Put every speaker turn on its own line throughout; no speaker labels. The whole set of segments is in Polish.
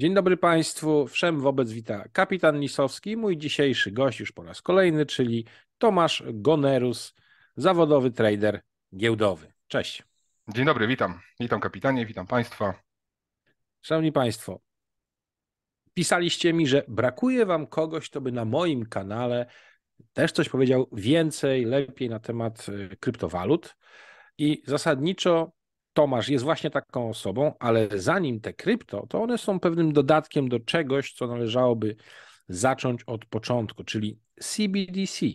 Dzień dobry Państwu, wszem wobec wita kapitan Lisowski, mój dzisiejszy gość już po raz kolejny, czyli Tomasz Gonerus, zawodowy trader giełdowy. Cześć. Dzień dobry, witam. Witam kapitanie, witam Państwa. Szanowni Państwo, pisaliście mi, że brakuje Wam kogoś, kto by na moim kanale też coś powiedział więcej, lepiej na temat e, kryptowalut. I zasadniczo Tomasz jest właśnie taką osobą, ale zanim te krypto, to one są pewnym dodatkiem do czegoś, co należałoby zacząć od początku, czyli CBDC,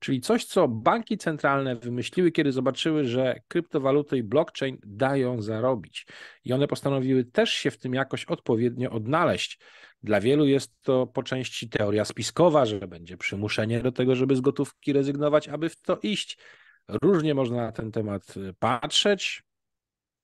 czyli coś, co banki centralne wymyśliły, kiedy zobaczyły, że kryptowaluty i blockchain dają zarobić. I one postanowiły też się w tym jakoś odpowiednio odnaleźć. Dla wielu jest to po części teoria spiskowa, że będzie przymuszenie do tego, żeby z gotówki rezygnować, aby w to iść. Różnie można na ten temat y, patrzeć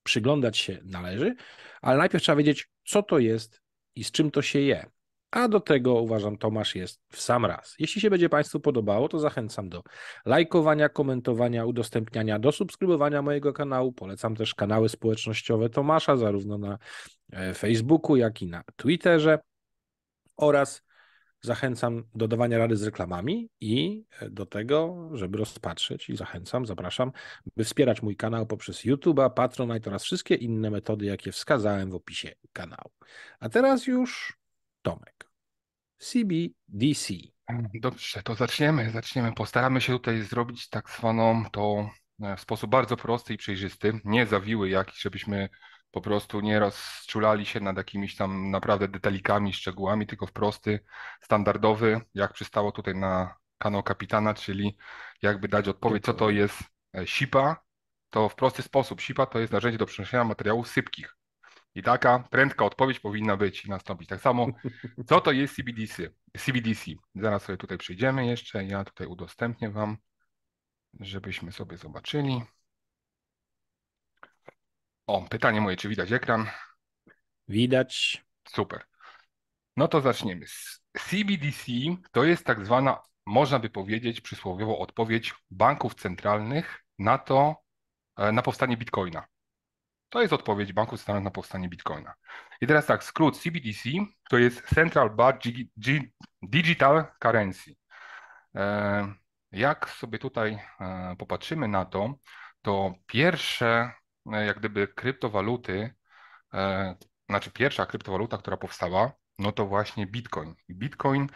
przyglądać się należy, ale najpierw trzeba wiedzieć, co to jest i z czym to się je. A do tego uważam, Tomasz jest w sam raz. Jeśli się będzie Państwu podobało, to zachęcam do lajkowania, komentowania, udostępniania, do subskrybowania mojego kanału. Polecam też kanały społecznościowe Tomasza, zarówno na e, Facebooku, jak i na Twitterze oraz Zachęcam do dawania rady z reklamami i e, do tego, żeby rozpatrzeć i zachęcam, zapraszam, by wspierać mój kanał poprzez YouTube'a, Patronite oraz wszystkie inne metody, jakie wskazałem w opisie kanału. A teraz już Tomek. CBDC.
Dobrze, to zaczniemy. Zaczniemy. Postaramy się tutaj zrobić tak zwaną to e, w sposób bardzo prosty i przejrzysty, nie zawiły jak, żebyśmy po prostu nie rozczulali się nad jakimiś tam naprawdę detalikami, szczegółami, tylko w prosty, standardowy, jak przystało tutaj na kanał kapitana, czyli jakby dać odpowiedź, co to jest e, SIPA, to w prosty sposób. SIPA to jest narzędzie do przenoszenia materiałów sypkich. I taka prędka odpowiedź powinna być i nastąpić. Tak samo, co to jest CBDC? CBDC. Zaraz sobie tutaj przyjdziemy jeszcze. Ja tutaj udostępnię Wam, żebyśmy sobie zobaczyli. O, pytanie moje, czy widać ekran? Widać. Super. No to zaczniemy. CBDC to jest tak zwana, można by powiedzieć przysłowiowo, odpowiedź banków centralnych na to, e, na powstanie bitcoina. To jest odpowiedź banków centralnych na powstanie bitcoina. I teraz tak, skrót CBDC to jest Central Bank Digital Currency. E, jak sobie tutaj e, popatrzymy na to, to pierwsze E, jak gdyby kryptowaluty, e, znaczy pierwsza kryptowaluta, która powstała, no to właśnie Bitcoin. Bitcoin,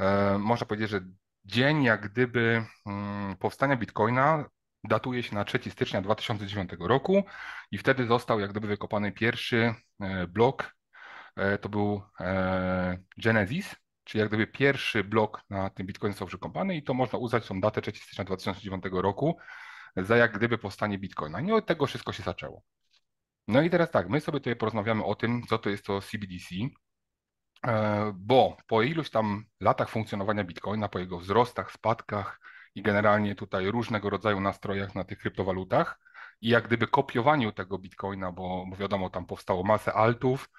e, można powiedzieć, że dzień jak gdyby mm, powstania Bitcoina datuje się na 3 stycznia 2009 roku i wtedy został jak gdyby wykopany pierwszy blok, to był Genesis, czyli jak gdyby pierwszy blok na tym Bitcoin został wykopany i to można uznać tą datę 3 stycznia 2009 roku za jak gdyby powstanie Bitcoina. Nie no od tego wszystko się zaczęło. No i teraz tak, my sobie tutaj porozmawiamy o tym, co to jest to CBDC, e, bo po iluś tam latach funkcjonowania Bitcoina, po jego wzrostach, spadkach i generalnie tutaj różnego rodzaju nastrojach na tych kryptowalutach i jak gdyby kopiowaniu tego Bitcoina, bo, bo wiadomo, tam powstało masę altów,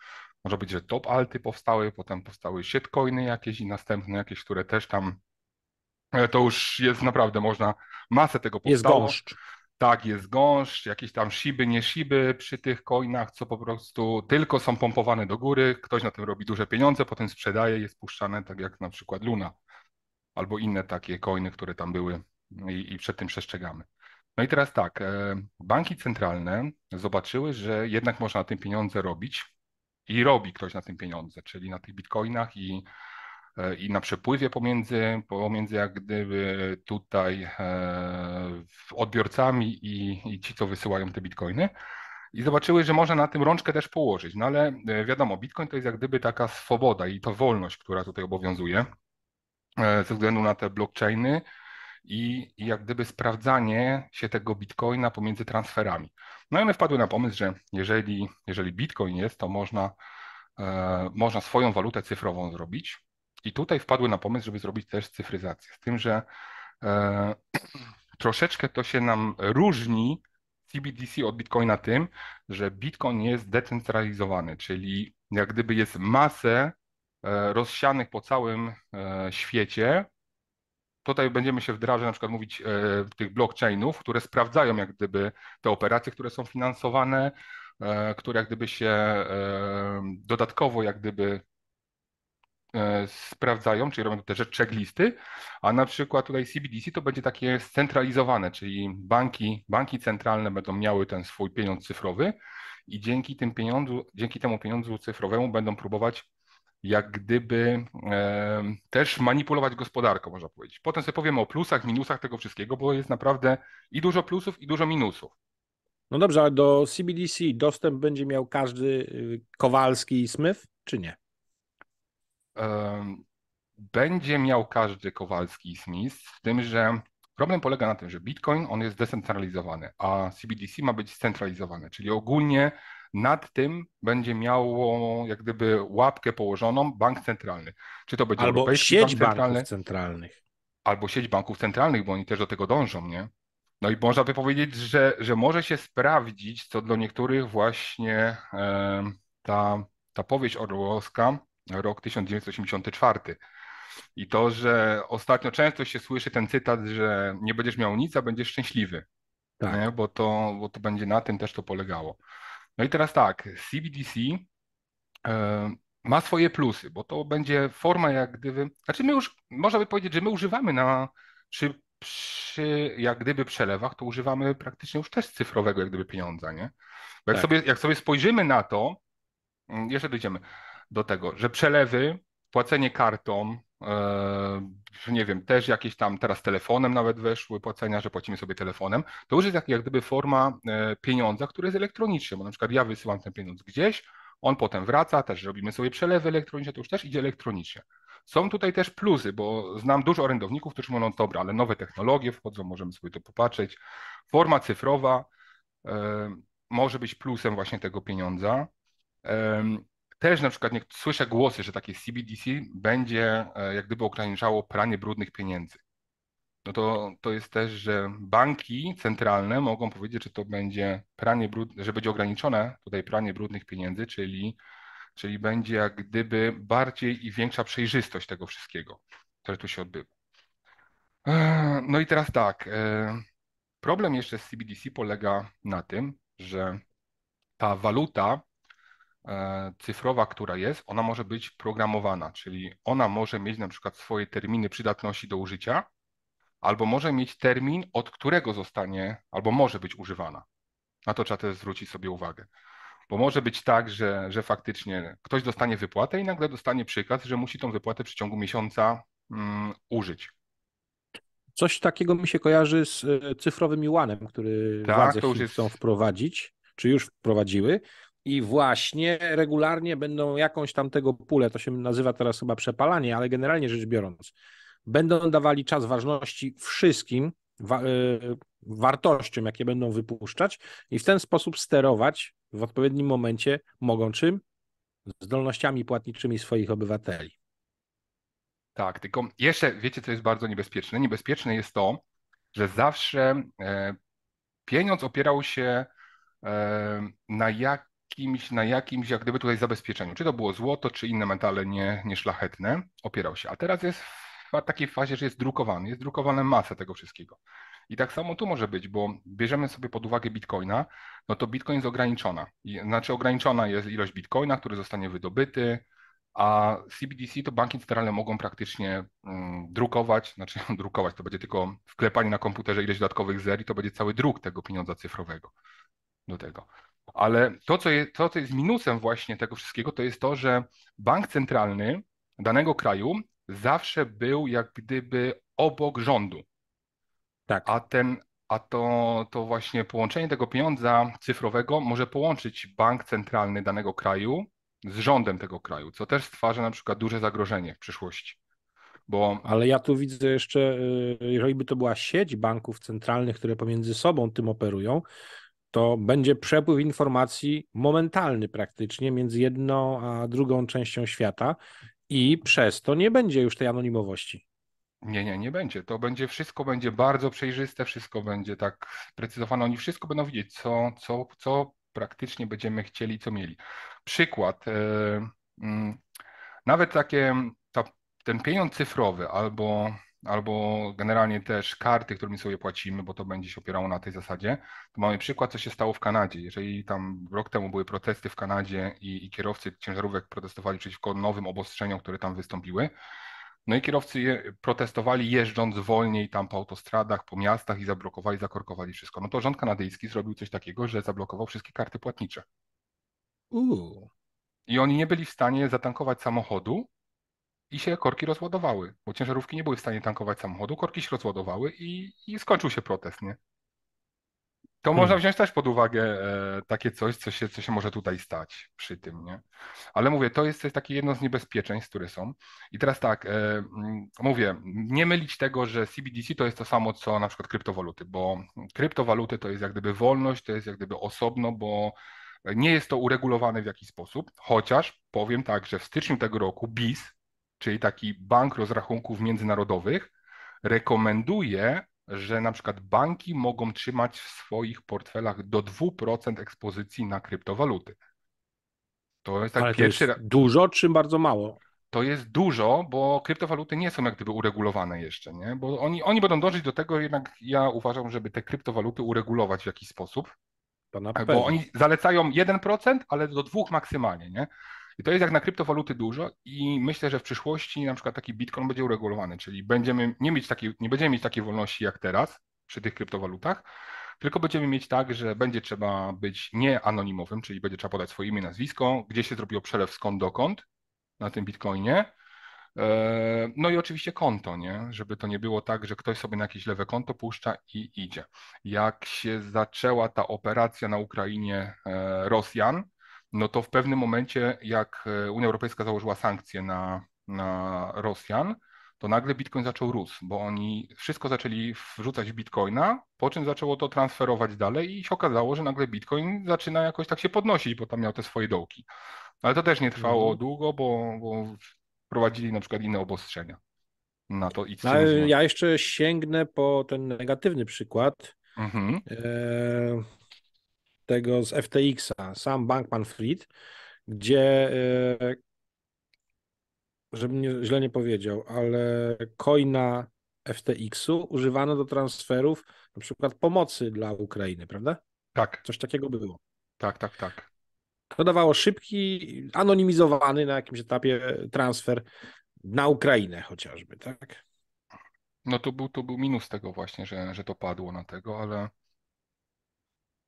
może być, że top alty powstały, potem powstały shitcoiny jakieś i następne jakieś, które też tam E, to już jest naprawdę, można masę tego powstało. Jest gąszcz. Tak, jest gąszcz, jakieś tam siby, nie siby przy tych coinach, co po prostu tylko są pompowane do góry, ktoś na tym robi duże pieniądze, potem sprzedaje, jest puszczane, tak jak na przykład Luna albo inne takie coiny, które tam były i, i przed tym przestrzegamy. No i teraz tak, e, banki centralne zobaczyły, że jednak można na tym pieniądze robić i robi ktoś na tym pieniądze, czyli na tych bitcoinach i E, i na przepływie pomiędzy, pomiędzy jak gdyby tutaj e, odbiorcami i, i ci, co wysyłają te bitcoiny. I zobaczyły, że można na tym rączkę też położyć. No ale e, wiadomo, bitcoin to jest jak gdyby taka swoboda i to wolność, która tutaj obowiązuje ze względu na te blockchainy i, i jak gdyby sprawdzanie się tego bitcoina pomiędzy transferami. No i one wpadły na pomysł, że jeżeli, jeżeli bitcoin jest, to można, można swoją walutę cyfrową zrobić i tutaj wpadły na pomysł, żeby zrobić też cyfryzację. Z tym, że e, troszeczkę to się nam różni CBDC od Bitcoina tym, że Bitcoin jest decentralizowany, czyli jak gdyby jest masę e, rozsianych po całym e, świecie. Tutaj będziemy się wdrażać, na przykład mówić e, tych blockchainów, które sprawdzają jak gdyby te operacje, które są finansowane, które jak gdyby się dodatkowo jak gdyby E, sprawdzają, czyli robią te rzeczy checklisty, a na przykład tutaj CBDC to będzie takie scentralizowane, czyli banki, banki centralne będą miały ten swój pieniądz cyfrowy i dzięki, tym pieniądzu, dzięki temu pieniądzu cyfrowemu będą próbować jak gdyby e, też manipulować gospodarką, można powiedzieć. Potem sobie powiemy o plusach, minusach tego wszystkiego, bo jest naprawdę i dużo plusów,
i dużo minusów. No dobrze, ale do CBDC dostęp będzie miał każdy y, Kowalski i Smith, czy nie? będzie miał
każdy Kowalski i Smith, z tym, że problem polega na tym, że Bitcoin on jest decentralizowany, a CBDC ma być scentralizowany, czyli ogólnie nad tym będzie miało jak gdyby łapkę położoną bank centralny. Czy to będzie albo sieć bank centralny, banków centralnych. Albo sieć banków centralnych, bo oni też do tego dążą, nie? No i można by powiedzieć, że, że może się sprawdzić, co dla niektórych właśnie e, ta, ta powieść orłowska, rok 1984. I to, że ostatnio często się słyszy ten cytat, że nie będziesz miał nic, a będziesz szczęśliwy, tak. nie? Bo, to, bo to będzie na tym też to polegało. No i teraz tak, CBDC e, ma swoje plusy, bo to będzie forma jak gdyby, znaczy my już, można by powiedzieć, że my używamy na, przy, przy jak gdyby przelewach, to używamy praktycznie już też cyfrowego jak gdyby pieniądza, nie? Bo jak, tak. sobie, jak sobie spojrzymy na to, mm, jeszcze dojdziemy, do tego, że przelewy, płacenie kartą, e, nie wiem, też jakieś tam teraz telefonem nawet weszły płacenia, że płacimy sobie telefonem, to już jest jak, jak gdyby forma e, pieniądza, która jest elektroniczna, bo na przykład ja wysyłam ten pieniądz gdzieś, on potem wraca, też robimy sobie przelewy elektroniczne, to już też idzie elektronicznie. Są tutaj też plusy, bo znam dużo orędowników, którzy mówią, no dobra, ale nowe technologie wchodzą, możemy sobie to popatrzeć. Forma cyfrowa y, może być plusem właśnie tego pieniądza. Y, też na przykład nie, słyszę głosy, że takie CBDC będzie e, jak gdyby ograniczało pranie brudnych pieniędzy. No to, to jest też, że banki centralne mogą powiedzieć, że to będzie pranie brudne, że będzie ograniczone tutaj pranie brudnych pieniędzy, czyli, czyli będzie jak gdyby bardziej i większa przejrzystość tego wszystkiego, które tu się odbywa. E, no i teraz tak. E, problem jeszcze z CBDC polega na tym, że ta waluta E, cyfrowa, która jest, ona może być programowana, czyli ona może mieć na przykład swoje terminy przydatności do użycia, albo może mieć termin, od którego zostanie, albo może być używana. Na to trzeba też zwrócić sobie uwagę. Bo może być tak, że, że faktycznie ktoś dostanie wypłatę i nagle dostanie przykaz, że musi tą wypłatę w przeciągu miesiąca
mm, użyć. Coś takiego mi się kojarzy z e, cyfrowym juanem, który tak, władze już jest... chcą wprowadzić, czy już wprowadziły i właśnie regularnie będą jakąś tam tego pulę, to się nazywa teraz chyba przepalanie, ale generalnie rzecz biorąc, będą dawali czas ważności wszystkim wa y, wartościom, jakie będą wypuszczać i w ten sposób sterować w odpowiednim momencie mogą czym? Zdolnościami płatniczymi swoich obywateli.
Tak, tylko jeszcze wiecie, co jest bardzo niebezpieczne? Niebezpieczne jest to, że zawsze e, pieniądz opierał się e, na jak kimś, na jakimś, jak gdyby tutaj zabezpieczeniu. Czy to było złoto, czy inne metale nie, nieszlachetne, opierał się. A teraz jest w takiej fazie, że jest drukowany, jest drukowana masa tego wszystkiego. I tak samo tu może być, bo bierzemy sobie pod uwagę bitcoina, no to bitcoin jest ograniczona. Znaczy ograniczona jest ilość bitcoina, który zostanie wydobyty, a CBDC to banki centralne mogą praktycznie mm, drukować, znaczy drukować, to będzie tylko wklepanie na komputerze ileś dodatkowych zer i to będzie cały druk tego pieniądza cyfrowego do tego. Ale to co, jest, to, co jest minusem właśnie tego wszystkiego, to jest to, że bank centralny danego kraju zawsze był jak gdyby obok rządu. Tak. A, ten, a to, to właśnie połączenie tego pieniądza cyfrowego może połączyć bank centralny danego kraju z rządem tego kraju, co też stwarza na przykład duże zagrożenie w przyszłości.
Bo... Ale ja tu widzę jeszcze, y, jeżeli by to była sieć banków centralnych, które pomiędzy sobą tym operują, to będzie przepływ informacji momentalny praktycznie między jedną a drugą częścią świata i przez to nie będzie już tej anonimowości.
Nie, nie, nie będzie. To będzie wszystko będzie bardzo przejrzyste, wszystko będzie tak sprecyzowane. Oni wszystko będą widzieć, co, co, co praktycznie będziemy chcieli, co mieli. Przykład. E, mm, nawet takie, ten pieniądz cyfrowy albo albo generalnie też karty, którymi sobie płacimy, bo to będzie się opierało na tej zasadzie. Tu mamy przykład, co się stało w Kanadzie. Jeżeli tam rok temu były protesty w Kanadzie i, i kierowcy ciężarówek protestowali przeciwko nowym obostrzeniom, które tam wystąpiły, no i kierowcy je, protestowali jeżdżąc wolniej tam po autostradach, po miastach i zablokowali, zakorkowali wszystko. No to rząd kanadyjski zrobił coś takiego, że zablokował wszystkie karty płatnicze. Uu. I oni nie byli w stanie zatankować samochodu, i się korki rozładowały, bo ciężarówki nie były w stanie tankować samochodu, korki się rozładowały i, i skończył się protest, nie? To hmm. można wziąć też pod uwagę e, takie coś, co się, co się może tutaj stać przy tym, nie? Ale mówię, to jest, to jest takie jedno z niebezpieczeństw, które są. I teraz tak, e, mm, mówię, nie mylić tego, że CBDC to jest to samo, co na przykład kryptowaluty, bo kryptowaluty to jest jak gdyby wolność, to jest jak gdyby osobno, bo nie jest to uregulowane w jakiś sposób, chociaż powiem tak, że w styczniu tego roku BIS, czyli taki bank rozrachunków międzynarodowych, rekomenduje, że na przykład banki mogą trzymać w swoich portfelach do 2% ekspozycji na kryptowaluty. To jest tak Ale pierwszy to jest dużo czy bardzo mało? To jest dużo, bo kryptowaluty nie są jak gdyby uregulowane jeszcze, nie? Bo oni, oni będą dążyć do tego, jednak ja uważam, żeby te kryptowaluty uregulować w jakiś sposób. Bo oni zalecają 1%, ale do 2 maksymalnie, nie? I to jest jak na kryptowaluty dużo i myślę, że w przyszłości na przykład taki bitcoin będzie uregulowany, czyli będziemy nie, mieć takiej, nie będziemy mieć takiej wolności jak teraz przy tych kryptowalutach, tylko będziemy mieć tak, że będzie trzeba być nieanonimowym, czyli będzie trzeba podać swoje imię, nazwisko, gdzie się zrobiło przelew, skąd, dokąd na tym bitcoinie. E, no i oczywiście konto, nie? żeby to nie było tak, że ktoś sobie na jakieś lewe konto puszcza i idzie. Jak się zaczęła ta operacja na Ukrainie e, Rosjan, no to w pewnym momencie, jak e, Unia Europejska założyła sankcje na, na Rosjan, to nagle Bitcoin zaczął rósł, bo oni wszystko zaczęli wrzucać w Bitcoina, po czym zaczęło to transferować dalej i się okazało, że nagle Bitcoin zaczyna jakoś tak się podnosić, bo tam miał te swoje dołki. Ale to też nie trwało mhm. długo, bo, bo wprowadzili na przykład inne obostrzenia
na to. I no, ja jeszcze sięgnę po ten negatywny przykład. Mhm. E tego z FTX-a, sam Bankman-Fried, gdzie e, żebym nie, źle nie powiedział, ale coina FTX-u używano do transferów na przykład pomocy dla Ukrainy, prawda? Tak. Coś takiego było. Tak, tak, tak. To dawało szybki, anonimizowany na jakimś etapie e, transfer na Ukrainę chociażby, tak?
No to był, to był minus tego właśnie, że, że to padło na tego, ale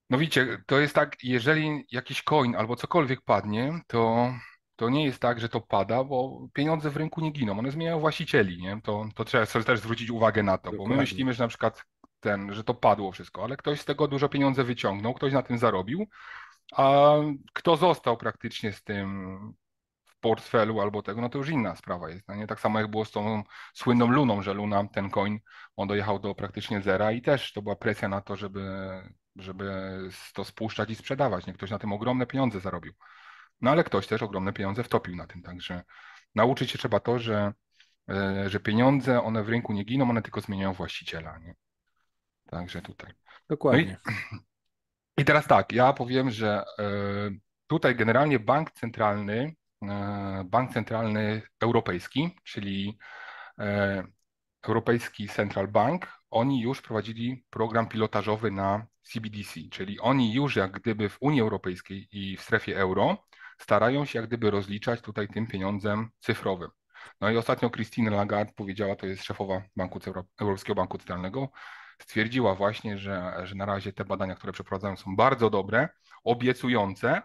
no widzicie, to jest tak, jeżeli jakiś coin albo cokolwiek padnie, to, to nie jest tak, że to pada, bo pieniądze w rynku nie giną, one zmieniają właścicieli, nie? To, to trzeba sobie też zwrócić uwagę na to, Dokładnie. bo my myślimy, że na przykład ten, że to padło wszystko, ale ktoś z tego dużo pieniądze wyciągnął, ktoś na tym zarobił, a kto został praktycznie z tym w portfelu albo tego, no to już inna sprawa jest. No nie? Tak samo jak było z tą słynną Luną, że Luna, ten coin, on dojechał do praktycznie zera i też to była presja na to, żeby żeby to spuszczać i sprzedawać. Nie? Ktoś na tym ogromne pieniądze zarobił. No ale ktoś też ogromne pieniądze wtopił na tym. Także nauczyć się trzeba to, że, e, że pieniądze, one w rynku nie giną, one tylko zmieniają właściciela. Nie? Także tutaj. Dokładnie. No i, i, teraz tak, ja powiem, że e, tutaj generalnie bank centralny, e, bank centralny europejski, czyli Europejski Central Bank, oni już prowadzili program pilotażowy na CBDC, czyli oni już jak gdyby w Unii Europejskiej i w strefie euro starają się jak gdyby rozliczać tutaj tym pieniądzem cyfrowym. No i ostatnio Christine Lagarde powiedziała, to jest szefowa Banku Europejskiego Banku Centralnego, stwierdziła właśnie, że, że na razie te badania, które przeprowadzają są bardzo dobre, obiecujące,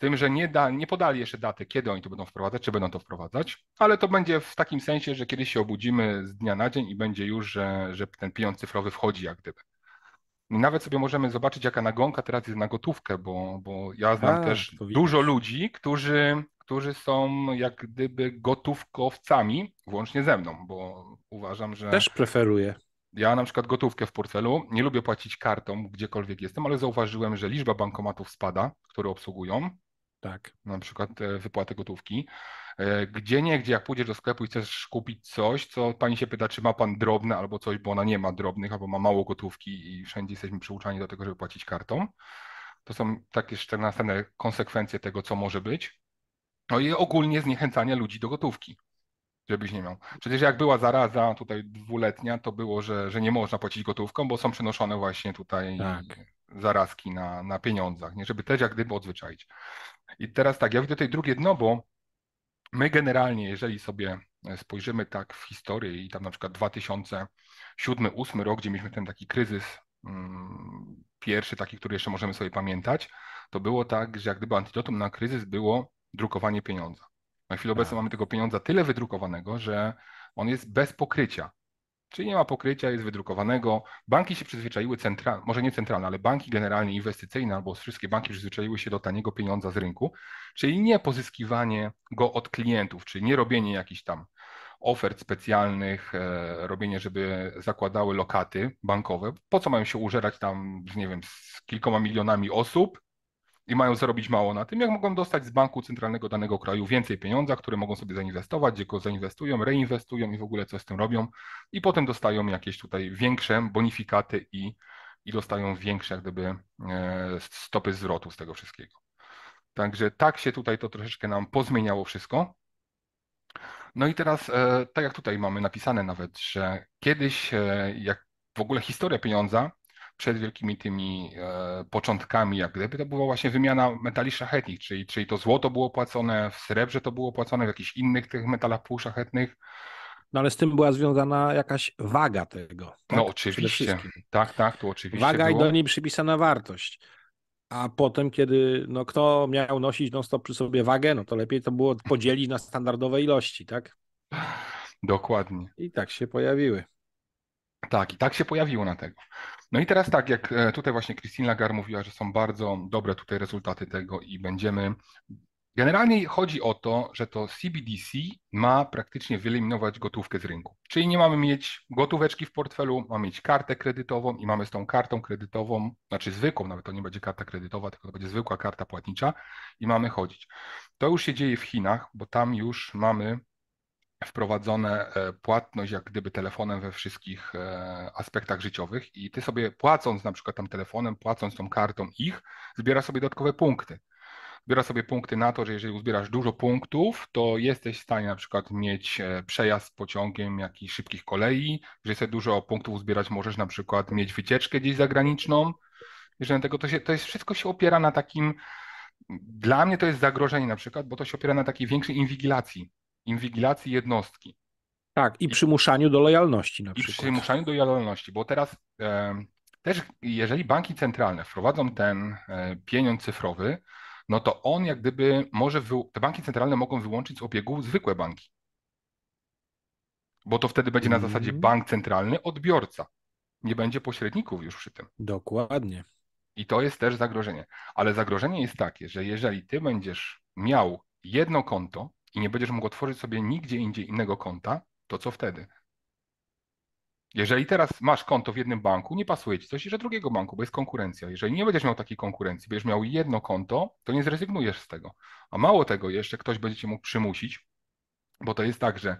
tym, że nie, da, nie podali jeszcze daty, kiedy oni to będą wprowadzać, czy będą to wprowadzać, ale to będzie w takim sensie, że kiedyś się obudzimy z dnia na dzień i będzie już, że, że ten pieniądz cyfrowy wchodzi jak gdyby. Nawet sobie możemy zobaczyć, jaka nagonka teraz jest na gotówkę, bo, bo ja znam A, tak, też dużo ludzi, którzy, którzy są jak gdyby gotówkowcami, włącznie ze mną, bo uważam, że. Też
preferuję.
Ja na przykład gotówkę w portfelu, nie lubię płacić kartą gdziekolwiek jestem, ale zauważyłem, że liczba bankomatów spada, które obsługują tak, na przykład e, wypłatę gotówki. E, gdzie nie, gdzie jak pójdziesz do sklepu i chcesz kupić coś, co pani się pyta, czy ma pan drobne albo coś, bo ona nie ma drobnych, albo ma mało gotówki i wszędzie jesteśmy przyuczani do tego, żeby płacić kartą. To są takie jeszcze następne konsekwencje tego, co może być. No i ogólnie zniechęcanie ludzi do gotówki, żebyś nie miał. Przecież jak była zaraza tutaj dwuletnia, to było, że, że nie można płacić gotówką, bo są przenoszone właśnie tutaj tak. zarazki na, na pieniądzach, nie? żeby też jak gdyby odzwyczaić. I teraz tak, ja widzę tutaj drugie dno, bo my generalnie, jeżeli sobie e, spojrzymy tak w historię i tam na przykład 2007-2008 rok, gdzie mieliśmy ten taki kryzys mm, pierwszy, taki, który jeszcze możemy sobie pamiętać, to było tak, że jak gdyby antidotum na kryzys było drukowanie pieniądza. Na chwilę obecną tak. mamy tego pieniądza tyle wydrukowanego, że on jest bez pokrycia. Czyli nie ma pokrycia, jest wydrukowanego. Banki się przyzwyczaiły, central, może nie centralne, ale banki generalnie inwestycyjne albo wszystkie banki przyzwyczaiły się do taniego pieniądza z rynku, czyli nie pozyskiwanie go od klientów, czyli nie robienie jakichś tam ofert specjalnych, e, robienie, żeby zakładały lokaty bankowe. Po co mają się użerać tam, nie wiem, z kilkoma milionami osób, i mają zarobić mało na tym, jak mogą dostać z banku centralnego danego kraju więcej pieniądza, które mogą sobie zainwestować, gdzie go zainwestują, reinwestują i w ogóle coś z tym robią i potem dostają jakieś tutaj większe bonifikaty i, i dostają większe jak gdyby e, stopy zwrotu z tego wszystkiego. Także tak się tutaj to troszeczkę nam pozmieniało wszystko. No i teraz, e, tak jak tutaj mamy napisane nawet, że kiedyś, e, jak w ogóle historia pieniądza przed wielkimi tymi e, początkami, jak gdyby, to była właśnie wymiana metali szachetnych, czyli, czyli to złoto było płacone, w srebrze to było płacone, w jakichś innych tych metalach półszachetnych. No ale z tym była
związana
jakaś waga tego. Tak? No oczywiście, tak, tak, to oczywiście Waga było. i do niej
przypisana wartość. A potem, kiedy no, kto miał nosić non stop przy sobie wagę, no to lepiej to było podzielić na standardowe ilości, tak?
Dokładnie.
I tak się pojawiły. Tak, i tak się pojawiło na tego. No i teraz tak, jak e, tutaj właśnie
Christine Lagarde mówiła, że są bardzo dobre tutaj rezultaty tego i będziemy. Generalnie chodzi o to, że to CBDC ma praktycznie wyeliminować gotówkę z rynku. Czyli nie mamy mieć gotóweczki w portfelu, mamy mieć kartę kredytową i mamy z tą kartą kredytową, znaczy zwykłą, nawet to nie będzie karta kredytowa, tylko to będzie zwykła karta płatnicza i mamy chodzić. To już się dzieje w Chinach, bo tam już mamy wprowadzone e, płatność jak gdyby telefonem we wszystkich e, aspektach życiowych i ty sobie płacąc na przykład tam telefonem, płacąc tą kartą ich, zbiera sobie dodatkowe punkty. Zbiera sobie punkty na to, że jeżeli uzbierasz dużo punktów, to jesteś w stanie na przykład mieć e, przejazd pociągiem jakichś szybkich kolei, jeżeli sobie dużo punktów uzbierać możesz na przykład mieć wycieczkę gdzieś zagraniczną, jeżeli tego to, się, to jest, wszystko się opiera na takim, dla mnie to jest zagrożenie na przykład, bo to się opiera na takiej większej inwigilacji inwigilacji jednostki.
Tak, i, I przymuszaniu do lojalności na I przykład.
I przymuszaniu do lojalności, bo teraz e, też jeżeli banki centralne wprowadzą ten e, pieniądz cyfrowy, no to on jak gdyby może, te banki centralne mogą wyłączyć z obiegu zwykłe banki. Bo to wtedy będzie mm. na mhm. zasadzie bank centralny odbiorca. Nie będzie pośredników już przy tym. Dokładnie. I to jest też zagrożenie. Ale zagrożenie jest takie, że jeżeli ty będziesz miał jedno konto, i nie będziesz mógł otworzyć sobie nigdzie indziej innego konta, to co wtedy? Jeżeli teraz masz konto w jednym banku, nie pasuje ci coś, że drugiego banku, bo jest konkurencja. Jeżeli nie będziesz miał takiej konkurencji, będziesz miał jedno konto, to nie zrezygnujesz z tego. A mało tego, jeszcze ktoś będzie cię mógł przymusić, bo to jest tak, że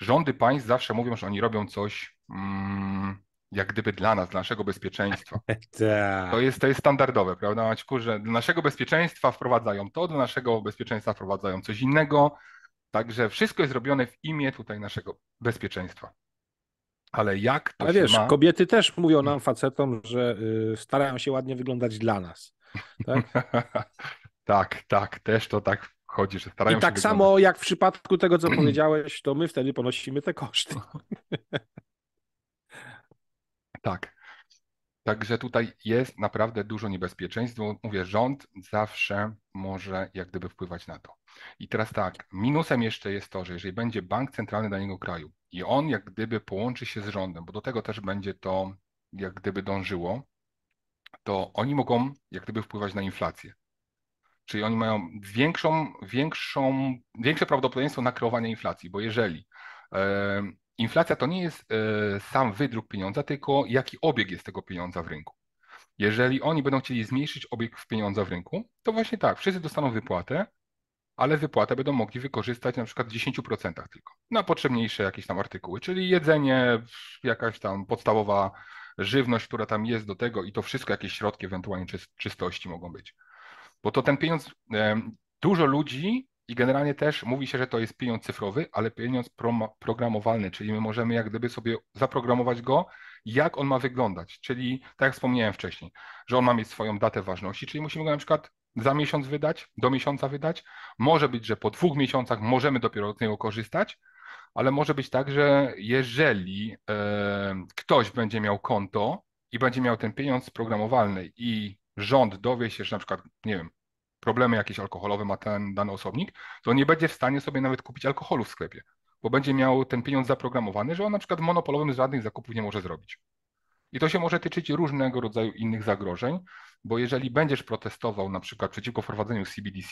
rządy państw zawsze mówią, że oni robią coś mm, jak gdyby dla nas, dla naszego bezpieczeństwa. Tak. To jest, to jest standardowe, prawda Maćku, że dla naszego bezpieczeństwa wprowadzają to, dla naszego bezpieczeństwa wprowadzają coś innego, Także wszystko jest robione w imię tutaj naszego bezpieczeństwa. Ale jak to Ale wiesz, ma...
kobiety też mówią nam, facetom, że y, starają się ładnie wyglądać dla nas. Tak?
tak, tak, też to tak chodzi, że starają I się. I tak wyglądać.
samo jak w przypadku tego, co powiedziałeś, to my wtedy ponosimy te koszty.
tak. Także tutaj jest naprawdę dużo niebezpieczeństw. Mówię, rząd zawsze może jak gdyby wpływać na to. I teraz tak, minusem jeszcze jest to, że jeżeli będzie bank centralny danego kraju i on jak gdyby połączy się z rządem, bo do tego też będzie to jak gdyby dążyło, to oni mogą jak gdyby wpływać na inflację. Czyli oni mają większą, większą, większe prawdopodobieństwo na kreowanie inflacji, bo jeżeli inflacja to nie jest e, sam wydruk pieniądza, tylko jaki obieg jest tego pieniądza w rynku. Jeżeli oni będą chcieli zmniejszyć obieg pieniądza w rynku, to właśnie tak, wszyscy dostaną wypłatę, ale wypłatę będą mogli wykorzystać na przykład w 10% tylko na potrzebniejsze jakieś tam artykuły, czyli jedzenie, jakaś tam podstawowa żywność, która tam jest do tego i to wszystko jakieś środki ewentualnie czystości mogą być. Bo to ten pieniądz, e, dużo ludzi i generalnie też mówi się, że to jest pieniądz cyfrowy, ale pieniądz programowalny, czyli my możemy jak gdyby sobie zaprogramować go, jak on ma wyglądać. Czyli tak jak wspomniałem wcześniej, że on ma mieć swoją datę ważności, czyli musimy go na przykład za miesiąc wydać, do miesiąca wydać. Może być, że po dwóch miesiącach możemy dopiero od niego korzystać, ale może być tak, że jeżeli e, ktoś będzie miał konto i będzie miał ten pieniądz programowalny i rząd dowie się, że na przykład, nie wiem, problemy jakieś alkoholowe ma ten dany osobnik, to on nie będzie w stanie sobie nawet kupić alkoholu w sklepie, bo będzie miał ten pieniądz zaprogramowany, że on na przykład monopolowym żadnych zakupów nie może zrobić. I to się może tyczyć różnego rodzaju innych zagrożeń, bo jeżeli będziesz protestował na przykład przeciwko wprowadzeniu CBDC,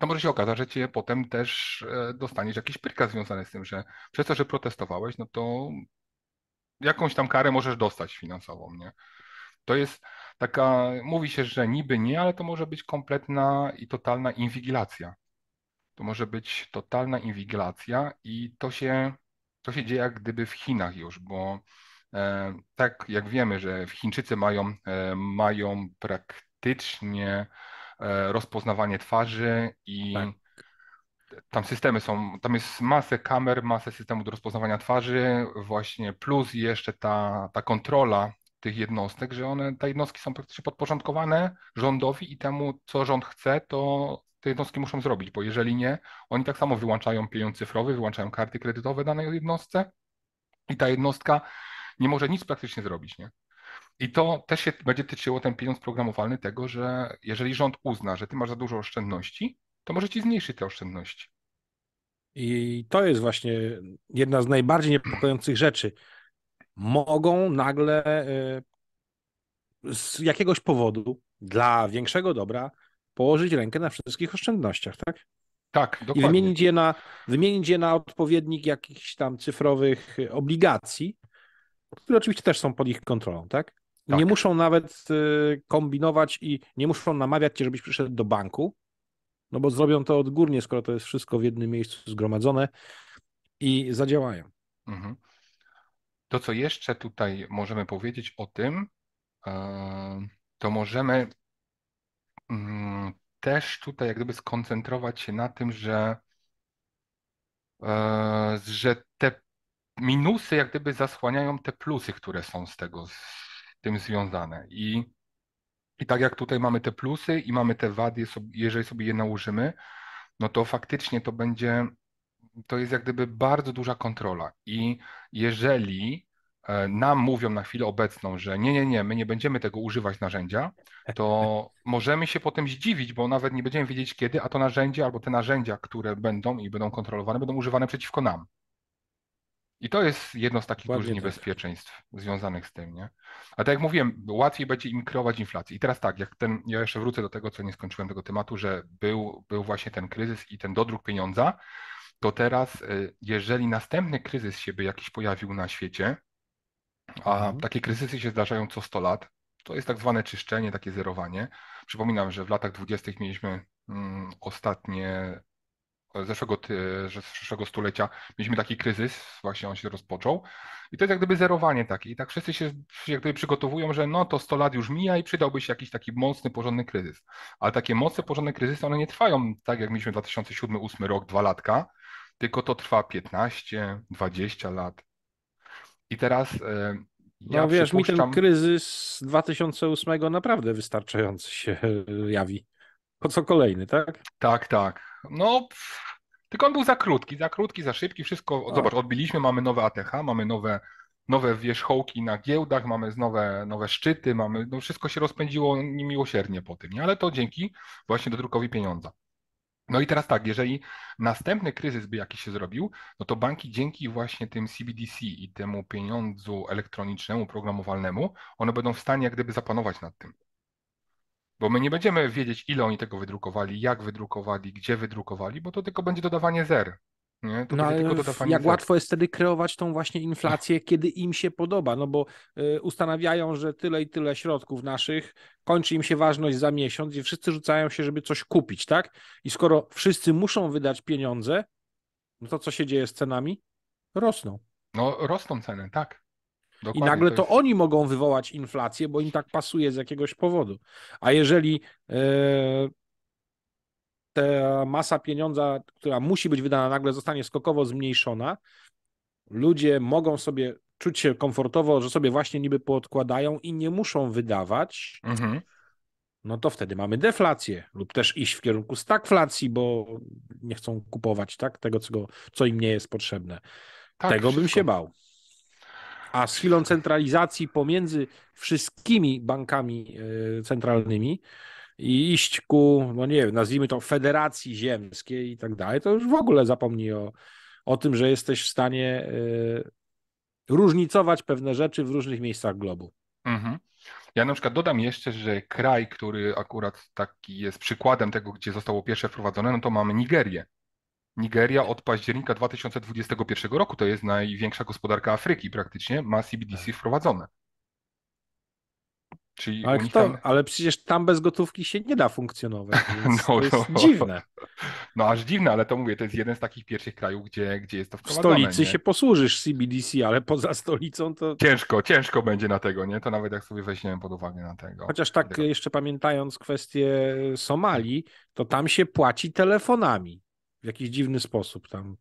to może się okazać, że cię potem też e, dostaniesz jakiś prykaz związany z tym, że przez to, że protestowałeś, no to jakąś tam karę możesz dostać finansową, nie? To jest, taka, mówi się, że niby nie, ale to może być kompletna i totalna inwigilacja. To może być totalna inwigilacja i to się, to się dzieje jak gdyby w Chinach już, bo e, tak jak wiemy, że Chińczycy mają, e, mają praktycznie e, rozpoznawanie twarzy i tak. tam systemy są, tam jest masę kamer, masę systemów do rozpoznawania twarzy właśnie plus jeszcze ta, ta kontrola tych jednostek, że one, te jednostki są praktycznie podporządkowane rządowi i temu, co rząd chce, to te jednostki muszą zrobić, bo jeżeli nie, oni tak samo wyłączają pieniądz cyfrowy, wyłączają karty kredytowe danej jednostce i ta jednostka nie może nic praktycznie zrobić, nie? I to też się będzie tyczyło ten pieniądz programowalny tego, że jeżeli rząd uzna, że ty masz za dużo oszczędności, to może ci zmniejszyć
te oszczędności. I to jest właśnie jedna z najbardziej niepokojących rzeczy, mogą nagle e, z jakiegoś powodu dla większego dobra położyć rękę na wszystkich oszczędnościach, tak? Tak, dokładnie. I wymienić je na, wymienić je na odpowiednik jakichś tam cyfrowych obligacji, które oczywiście też są pod ich kontrolą, tak? tak. Nie muszą nawet e, kombinować i nie muszą namawiać cię, żebyś przyszedł do banku, no bo zrobią to odgórnie, skoro to jest wszystko w jednym miejscu zgromadzone i zadziałają.
Mhm. To, co jeszcze tutaj możemy powiedzieć o tym, e, to możemy mm, też tutaj jak gdyby skoncentrować się na tym, że, e, że te minusy jak gdyby zasłaniają te plusy, które są z tego, z tym związane. I, i tak jak tutaj mamy te plusy i mamy te wady, jeżeli sobie je nałożymy, no to faktycznie to będzie to jest jak gdyby bardzo duża kontrola. I jeżeli e, nam mówią na chwilę obecną, że nie, nie, nie, my nie będziemy tego używać narzędzia, to możemy się potem zdziwić, bo nawet nie będziemy wiedzieć kiedy, a to narzędzie albo te narzędzia, które będą i będą kontrolowane, będą używane przeciwko nam. I to jest jedno z takich Ładnie dużych tak. niebezpieczeństw związanych z tym, nie? A tak jak mówiłem, łatwiej będzie im kreować inflację. I teraz tak, jak ten, ja jeszcze wrócę do tego, co nie skończyłem tego tematu, że był, był właśnie ten kryzys i ten dodruk pieniądza, to teraz, y, jeżeli następny kryzys się by jakiś pojawił na świecie, a mhm. takie kryzysy się zdarzają co 100 lat, to jest tak zwane czyszczenie, takie zerowanie. Przypominam, że w latach 20. mieliśmy mm, ostatnie e, zeszłego, zeszłego stulecia mieliśmy taki kryzys, właśnie on się rozpoczął. I to jest jak gdyby zerowanie takie. I tak wszyscy się jak gdyby przygotowują, że no to 100 lat już mija i przydałby się jakiś taki mocny, porządny kryzys. Ale takie mocne, porządne kryzysy, one nie trwają tak, jak mieliśmy 2007-2008 rok, dwa latka, tylko to trwa 15, 20 lat. I teraz e,
ja no wiesz, przypuszczam... mi ten kryzys 2008 naprawdę wystarczająco się e, jawi. Po co kolejny, tak? Tak, tak.
No, pff, tylko on był za krótki, za krótki, za szybki, wszystko, zobacz, odbiliśmy, mamy nowe ATH, mamy nowe, nowe wierzchołki na giełdach, mamy nowe, nowe szczyty, mamy, no wszystko się rozpędziło niemiłosiernie po tym, nie? ale to dzięki właśnie dodrukowi pieniądza. No i teraz tak, jeżeli następny kryzys by jakiś się zrobił, no to banki dzięki właśnie tym CBDC i temu pieniądzu elektronicznemu, programowalnemu, one będą w stanie jak gdyby zapanować nad tym. Bo my nie będziemy wiedzieć, ile oni tego wydrukowali, jak wydrukowali, gdzie wydrukowali,
bo to tylko będzie dodawanie zer. Nie? No, tylko jak inflacji. łatwo jest wtedy kreować tą właśnie inflację, kiedy im się podoba, no bo y, ustanawiają, że tyle i tyle środków naszych kończy im się ważność za miesiąc i wszyscy rzucają się, żeby coś kupić, tak? I skoro wszyscy muszą wydać pieniądze, no to co się dzieje z cenami? Rosną. No rosną ceny, tak. Dokładnie, I nagle to, jest... to, oni mogą wywołać inflację, bo im tak pasuje z jakiegoś powodu. A jeżeli y, ta masa pieniądza, która musi być wydana nagle, zostanie skokowo zmniejszona. Ludzie mogą sobie czuć się komfortowo, że sobie właśnie niby podkładają i nie muszą wydawać. Mhm no to wtedy mamy deflację lub też iść w kierunku stagflacji, bo nie chcą kupować tak, tego, co, co im nie jest potrzebne. Tak, tego wszystko. bym się bał. A z chwilą centralizacji pomiędzy wszystkimi bankami e, centralnymi, i iść ku, no nie wiem, nazwijmy to federacji ziemskiej i tak dalej, to już w ogóle zapomnij o, o tym, że jesteś w stanie y, różnicować pewne rzeczy w różnych miejscach globu. Mhm.
Ja na przykład dodam jeszcze, że kraj, który akurat taki jest przykładem tego, gdzie zostało pierwsze wprowadzone, no to mamy Nigerię. Nigeria od października 2021 roku to jest największa gospodarka Afryki praktycznie, ma
CBDC tak. wprowadzone. Czyli ale, unikam... kto, ale
przecież tam
bez gotówki się nie da funkcjonować. no, to no, dziwne. No aż
dziwne, ale to mówię, to jest jeden z takich pierwszych krajów, gdzie, gdzie jest to wprowadzone. W stolicy nie? się posłużysz CBDC, ale poza stolicą to... Ciężko, ciężko będzie na tego, nie? To nawet jak sobie weźmiemy pod uwagę na tego. Chociaż
tak tego. jeszcze pamiętając kwestię Somalii, to tam się płaci telefonami w jakiś dziwny sposób tam.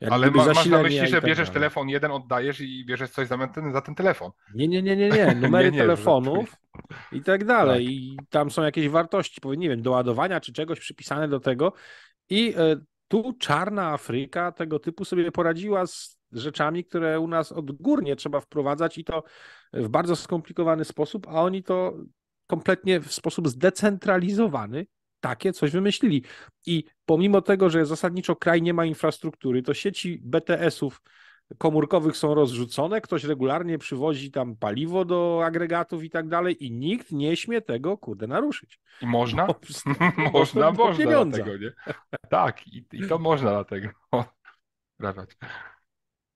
Jak Ale ma, masz na myśli, że tak bierzesz tak
telefon jeden, oddajesz
i bierzesz coś za ten, za ten telefon. Nie, nie, nie, nie, nie. Numery nie, nie, telefonów i tak dalej. Tak. I tam są jakieś wartości, powiem, nie wiem, doładowania czy czegoś przypisane do tego. I e, tu czarna Afryka tego typu sobie poradziła z rzeczami, które u nas odgórnie trzeba wprowadzać i to w bardzo skomplikowany sposób, a oni to kompletnie w sposób zdecentralizowany takie coś wymyślili. I pomimo tego, że zasadniczo kraj nie ma infrastruktury, to sieci BTS-ów komórkowych są rozrzucone, ktoś regularnie przywozi tam paliwo do agregatów i tak dalej i nikt nie śmie tego, kurde, naruszyć. I można? można, można, dlatego, nie? Tak,
i, i to można dlatego. Raczać.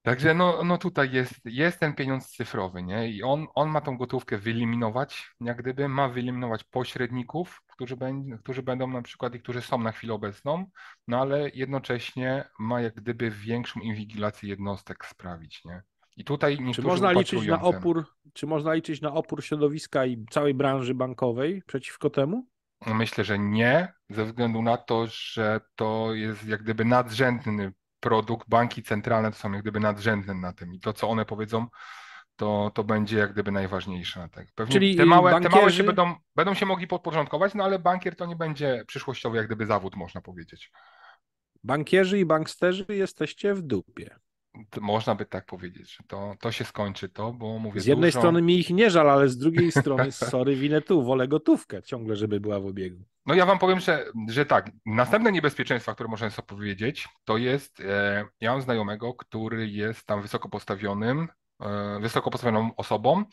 Także no, no tutaj jest, jest ten pieniądz cyfrowy, nie? I on, on ma tą gotówkę wyeliminować, jak gdyby ma wyeliminować pośredników, którzy, będą, którzy będą na przykład i którzy są na chwilę obecną, no ale jednocześnie ma jak gdyby większą inwigilację jednostek sprawić, nie? I tutaj czy można liczyć na opór,
czy można liczyć na opór środowiska i całej branży bankowej przeciwko temu?
Myślę, że nie, ze względu na to, że to jest jak gdyby nadrzędny produkt, banki centralne to są jak gdyby nadrzędne na tym i to, co one powiedzą, to, to będzie jak gdyby najważniejsze na tego. Pewnie Czyli te małe, bankierzy... te małe się będą, będą się mogli podporządkować, no ale bankier to nie będzie przyszłościowy jak gdyby zawód, można powiedzieć. Bankierzy i banksterzy jesteście w dupie można by tak powiedzieć, że to, to się skończy to, bo mówię. Z jednej dużo... strony
mi ich nie żal, ale z drugiej strony, sorry, winę tu, wolę gotówkę ciągle, żeby była w obiegu.
No ja wam powiem, że, że tak. Następne niebezpieczeństwa, które można sobie powiedzieć, to jest, e, ja mam znajomego, który jest tam wysoko postawionym, e, wysoko postawioną osobą e,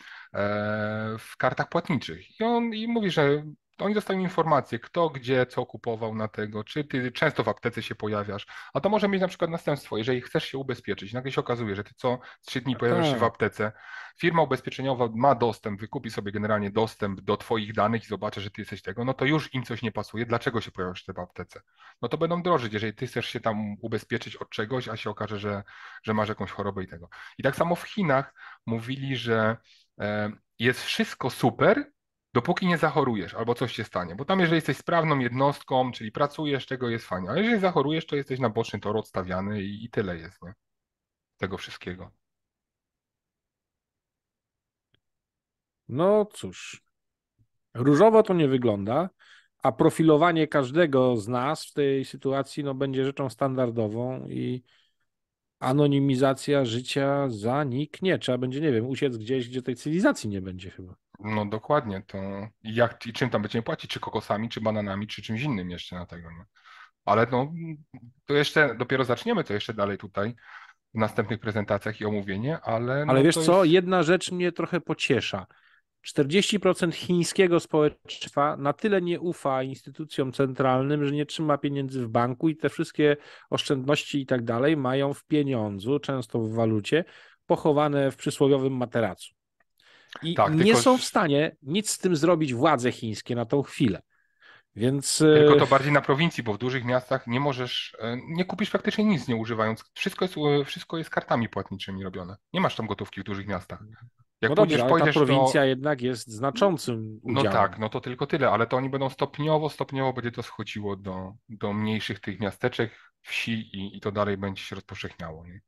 w kartach płatniczych. I on i mówi, że to oni dostają informację, kto, gdzie, co kupował na tego, czy ty często w aptece się pojawiasz, a to może mieć na przykład następstwo, jeżeli chcesz się ubezpieczyć, nagle się okazuje, że ty co trzy dni pojawiasz się w tak. aptece, firma ubezpieczeniowa ma dostęp, wykupi sobie generalnie dostęp do twoich danych i zobaczy, że ty jesteś tego, no to już im coś nie pasuje, dlaczego się pojawiasz w aptece? No to będą drożyć, jeżeli ty chcesz się tam ubezpieczyć od czegoś, a się okaże, że, że masz jakąś chorobę i tego. I tak samo w Chinach mówili, że e, jest wszystko super, dopóki nie zachorujesz albo coś się stanie. Bo tam, jeżeli jesteś sprawną jednostką, czyli pracujesz, tego jest fajnie, ale jeżeli zachorujesz, to jesteś na boczny tor odstawiany i, i tyle jest, nie? Tego wszystkiego.
No cóż, różowo to nie wygląda, a profilowanie każdego z nas w tej sytuacji no, będzie rzeczą standardową i anonimizacja życia zaniknie. Trzeba będzie, nie wiem, uciec gdzieś, gdzie tej cywilizacji nie będzie chyba. No dokładnie, to jak
i czym tam będziemy płacić, czy kokosami, czy bananami, czy czymś innym jeszcze na tego, nie? Ale no, to jeszcze dopiero zaczniemy to jeszcze dalej tutaj w następnych prezentacjach i omówienie, ale... No, ale wiesz co, jest...
jedna rzecz mnie trochę pociesza. 40% chińskiego społeczeństwa na tyle nie ufa instytucjom centralnym, że nie trzyma pieniędzy w banku i te wszystkie oszczędności i tak dalej mają w pieniądzu, często w walucie, pochowane w przysłowiowym materacu. I tak, nie tylko... są w stanie nic z tym zrobić władze chińskie na tą chwilę. Więc... E, tylko to bardziej
na prowincji, bo w dużych miastach nie możesz, e, nie kupisz praktycznie nic nie używając. Wszystko jest, e, wszystko jest kartami płatniczymi robione. Nie masz tam gotówki w dużych miastach. Jak no pójdziesz, dobrze, pójdziesz, ale ta prowincja
to... jednak jest znaczącym no udziałem. No
tak, no to tylko tyle, ale to oni będą stopniowo, stopniowo będzie to schodziło do, do mniejszych tych miasteczek, wsi i, i to dalej będzie się rozpowszechniało. Nie?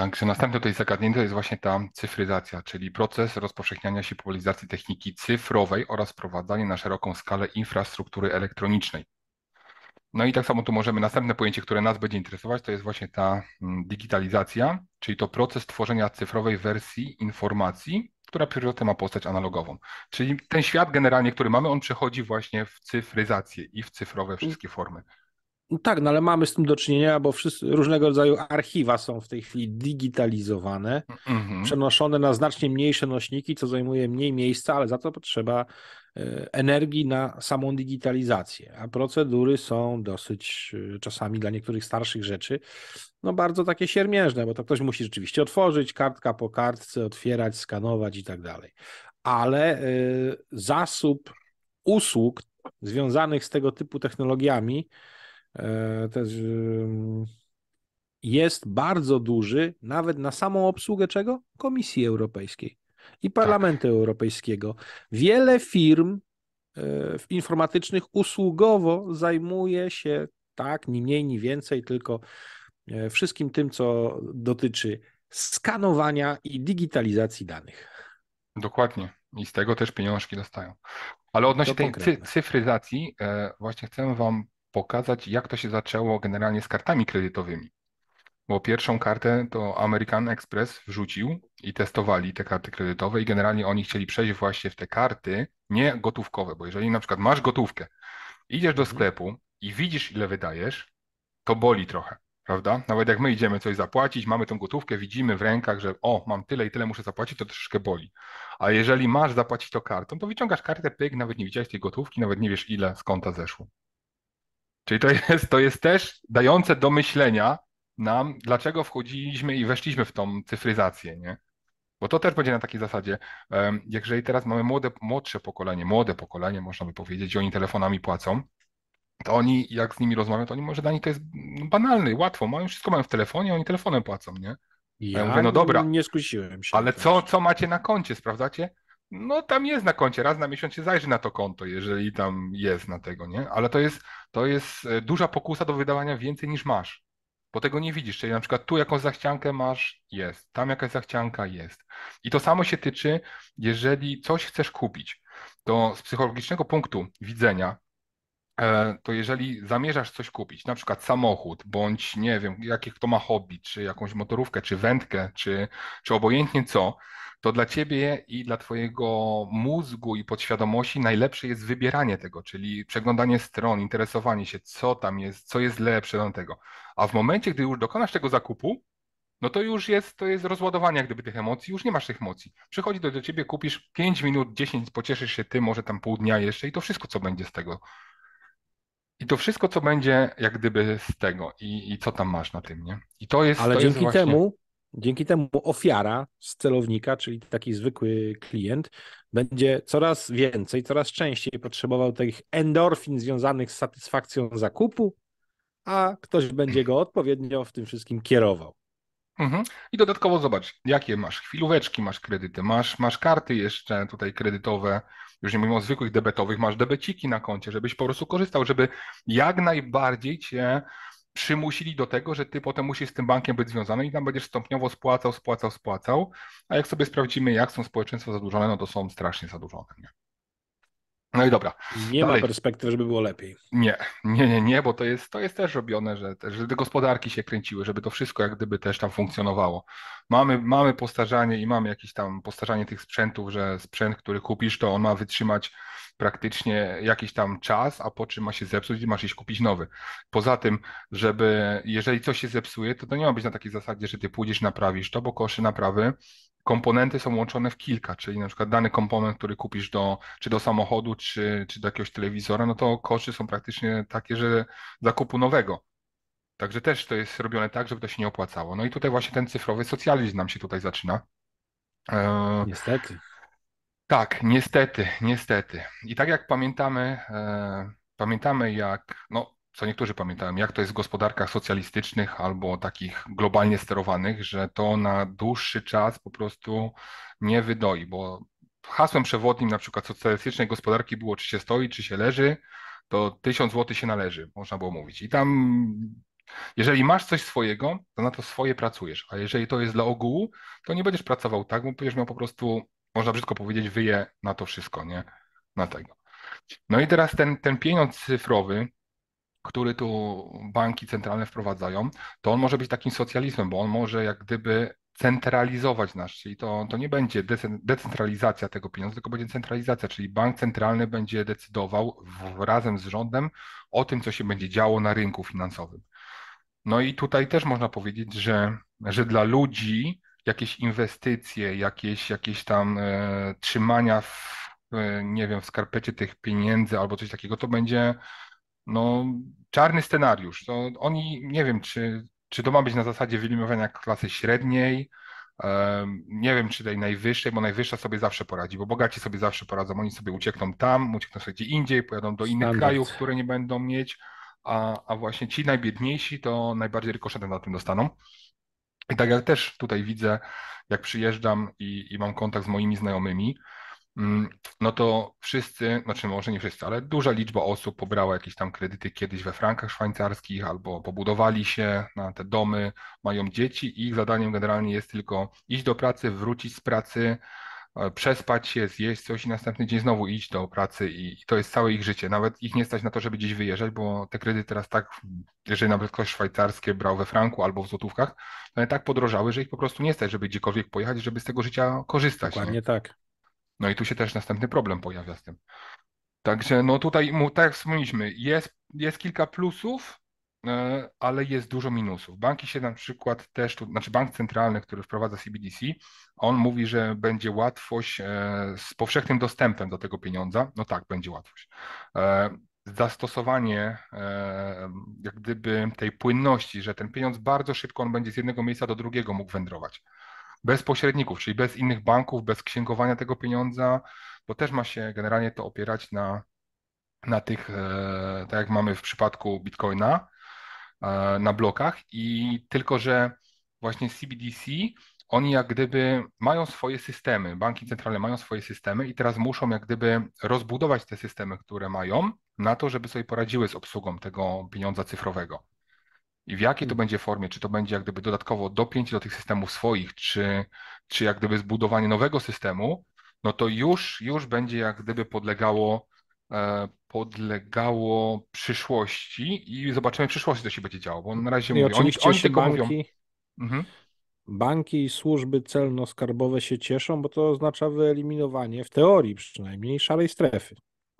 Także następne tutaj zagadnienie jest właśnie ta cyfryzacja, czyli proces rozpowszechniania się popularizacji techniki cyfrowej oraz prowadzenie na szeroką skalę infrastruktury elektronicznej. No i tak samo tu możemy, następne pojęcie, które nas będzie interesować, to jest właśnie ta mm, digitalizacja, czyli to proces tworzenia cyfrowej wersji informacji, która pierwotnie ma postać analogową. Czyli ten świat generalnie, który mamy, on przechodzi właśnie w cyfryzację i w cyfrowe wszystkie formy.
No tak, no ale mamy z tym do czynienia, bo wszyscy, różnego rodzaju archiwa są w tej chwili digitalizowane, mm-hmm. przenoszone na znacznie mniejsze nośniki, co zajmuje mniej miejsca, ale za to potrzeba e, energii na samą digitalizację, a procedury są dosyć e, czasami dla niektórych starszych rzeczy no bardzo takie siermiężne, bo to ktoś musi rzeczywiście otworzyć, kartka po kartce otwierać, skanować i tak dalej. Ale e, zasób usług związanych z tego typu technologiami E, też jest bardzo duży nawet na samą obsługę czego? Komisji Europejskiej i tak. Parlamentu tak. Europejskiego. Wiele firm e, informatycznych usługowo zajmuje się tak, ni mniej, ni więcej, tylko e, wszystkim tym, co dotyczy skanowania i digitalizacji danych.
Dokładnie. I z tego też pieniążki dostają. Ale odnośnie tej cyfryzacji, właśnie chcę Wam pokazać, jak to się zaczęło generalnie z kartami kredytowymi. Bo pierwszą kartę to American Express wrzucił i testowali te karty kredytowe i generalnie oni chcieli przejść właśnie w te karty nie gotówkowe, bo jeżeli na przykład masz gotówkę, idziesz do mhm. sklepu i widzisz ile wydajesz, to boli trochę, prawda? Nawet jak my idziemy coś zapłacić, mamy tą gotówkę, widzimy w rękach, że o, mam tyle i tyle muszę zapłacić, to troszeczkę boli. A jeżeli masz zapłacić to kartą, to wyciągasz kartę, pyk, nawet nie widziałeś tej gotówki, nawet nie wiesz ile z konta zeszło. Czyli to jest, to jest też dające do myślenia nam, dlaczego wchodziliśmy i weszliśmy w tą cyfryzację, nie? Bo to też będzie na takiej zasadzie, jeżeli teraz mamy młode, młodsze pokolenie, młode pokolenie, można by powiedzieć, i oni telefonami płacą, to oni, jak z nimi rozmawiam, to oni może dla nich to jest no, banalny, łatwo, mają wszystko mają w telefonie, oni telefonem płacą, nie? Ja, ja mówię, no dobra,
nie skusiłem
się. Ale co, co macie na koncie, sprawdzacie? no tam jest na koncie, raz na miesiąc się zajrzy na to konto, jeżeli tam jest na tego, nie? Ale to jest, to jest e, duża pokusa do wydawania więcej niż masz, bo tego nie widzisz, czyli na przykład tu jakąś zachciankę masz, jest, tam jakaś zachcianka jest. I to samo się tyczy, jeżeli coś chcesz kupić, to z psychologicznego punktu widzenia e, to jeżeli zamierzasz coś kupić, na przykład samochód, bądź nie wiem, jakie kto ma hobby, czy jakąś motorówkę, czy wędkę, czy, czy obojętnie co, to dla ciebie i dla twojego mózgu i podświadomości najlepsze jest wybieranie tego, czyli przeglądanie stron, interesowanie się, co tam jest, co jest lepsze do tego. A w momencie, gdy już dokonasz tego zakupu, no to już jest, to jest rozładowanie gdyby tych emocji, już nie masz tych emocji. Przychodzi do, do ciebie, kupisz 5 minut, 10, pocieszysz się ty, może tam pół dnia jeszcze i to wszystko, co będzie z tego. I to wszystko, co będzie jak gdyby z tego i, i co tam masz na tym, nie? I
to jest... Ale to dzięki jest właśnie... temu Dzięki temu ofiara z celownika, czyli taki zwykły klient, będzie coraz więcej, coraz częściej potrzebował tych endorfin związanych z satysfakcją zakupu, a ktoś będzie go odpowiednio w tym wszystkim kierował. Mhm. I dodatkowo zobacz, jakie masz
chwilóweczki, masz kredyty, masz, masz karty jeszcze tutaj kredytowe, już nie mówimy o zwykłych debetowych, masz debeciki na koncie, żebyś po prostu korzystał, żeby jak najbardziej cię przymusili do tego, że ty potem musisz z tym bankiem być związany i tam będziesz stopniowo spłacał, spłacał, spłacał, a jak sobie sprawdzimy, jak są społeczeństwa zadłużone, no to są strasznie zadłużone. Nie? No i dobra. Nie Dalej. ma perspektyw, żeby było lepiej. Nie, nie, nie, nie, bo to jest, to jest też robione, że, że te gospodarki się kręciły, żeby to wszystko jak gdyby też tam funkcjonowało. Mamy, mamy postarzanie i mamy jakieś tam postarzanie tych sprzętów, że sprzęt, który kupisz, to on ma wytrzymać praktycznie jakiś tam czas, a po czym ma się zepsuć i masz iść kupić nowy. Poza tym, żeby jeżeli coś się zepsuje, to to nie ma być na takiej zasadzie, że ty pójdziesz naprawisz to, bo koszy naprawy komponenty są łączone w kilka, czyli na przykład dany komponent, który kupisz do, czy do samochodu, czy, czy do jakiegoś telewizora, no to koszty są praktycznie takie, że zakupu nowego. Także też to jest robione tak, żeby to się nie opłacało. No i tutaj właśnie ten cyfrowy socjalizm nam się tutaj zaczyna. E, Niestety. Tak, niestety, niestety. I tak jak pamiętamy, e, pamiętamy jak, no co niektórzy pamiętają, jak to jest w gospodarkach socjalistycznych albo takich globalnie sterowanych, że to na dłuższy czas po prostu nie wydoi, bo hasłem przewodnim na przykład socjalistycznej gospodarki było czy się stoi, czy się leży, to tysiąc złotych się należy, można było mówić. I tam, jeżeli masz coś swojego, to na to swoje pracujesz, a jeżeli to jest dla ogółu, to nie będziesz pracował tak, bo będziesz miał po prostu można brzydko powiedzieć, wyje na to wszystko, nie? Na tego. No i teraz ten, ten pieniądz cyfrowy, który tu banki centralne wprowadzają, to on może być takim socjalizmem, bo on może jak gdyby centralizować nasz, czyli to, to nie będzie decentralizacja tego pieniądza, tylko będzie centralizacja, czyli bank centralny będzie decydował w, razem z rządem o tym, co się będzie działo na rynku finansowym. No i tutaj też można powiedzieć, że, że dla ludzi jakieś inwestycje, jakieś, jakieś tam e, trzymania w, e, nie wiem, w skarpecie tych pieniędzy albo coś takiego, to będzie no, czarny scenariusz. To oni, nie wiem, czy, czy to ma być na zasadzie wyeliminowania klasy średniej, e, nie wiem, czy tej najwyższej, bo najwyższa sobie zawsze poradzi, bo bogaci sobie zawsze poradzą. Oni sobie uciekną tam, uciekną sobie gdzie indziej, pojadą do innych krajów, które nie będą mieć, a, a właśnie ci najbiedniejsi to najbardziej rykoszetem na tym dostaną. I tak jak też tutaj widzę, jak przyjeżdżam i, i mam kontakt z moimi znajomymi, mm, no to wszyscy, znaczy może nie wszyscy, ale duża liczba osób pobrała jakieś tam kredyty kiedyś we frankach szwajcarskich albo pobudowali się na te domy, mają dzieci i ich zadaniem generalnie jest tylko iść do pracy, wrócić z pracy, E, przespać się, zjeść coś i następny dzień znowu iść do pracy i to jest całe ich życie. Nawet ich nie stać na to, żeby gdzieś wyjeżdżać, bo te kredyty teraz tak, jeżeli nawet ktoś szwajcarskie brał we franku albo w złotówkach, one tak podrożały, że ich po prostu nie stać, żeby gdziekolwiek pojechać, żeby z tego życia korzystać. Dokładnie nie? tak. No i tu się też następny problem pojawia z tym. Także no tutaj, tak jak wspomnieliśmy, jest, jest kilka plusów, E, ale jest dużo minusów. Banki się na przykład też, to znaczy bank centralny, który wprowadza CBDC, on mówi, że będzie łatwość e, z powszechnym dostępem do tego pieniądza. No tak, będzie łatwość. E, zastosowanie jak gdyby tej płynności, że ten pieniądz bardzo szybko on będzie z jednego miejsca do drugiego mógł wędrować. Bez pośredników, czyli bez innych banków, bez księgowania tego pieniądza, bo też ma się generalnie to opierać na, na tych, tak jak mamy w przypadku Bitcoina, E, na blokach i tylko, że właśnie CBDC, oni jak gdyby mają swoje systemy, banki centralne mają swoje systemy i teraz muszą jak gdyby rozbudować te systemy, które mają na to, żeby sobie poradziły z obsługą tego pieniądza cyfrowego. I w jakiej to hmm. będzie formie, czy to będzie jak gdyby dodatkowo dopięcie do tych systemów swoich, czy, czy jak gdyby zbudowanie nowego systemu, no to już, już będzie jak gdyby podlegało E, podlegało przyszłości i zobaczymy w przyszłości, co się będzie działo, bo na razie mówią, no mówię, oni, oni tylko banki, mówią.
Mhm. Banki i służby celno-skarbowe się cieszą, bo to oznacza wyeliminowanie, w teorii przynajmniej, szarej strefy.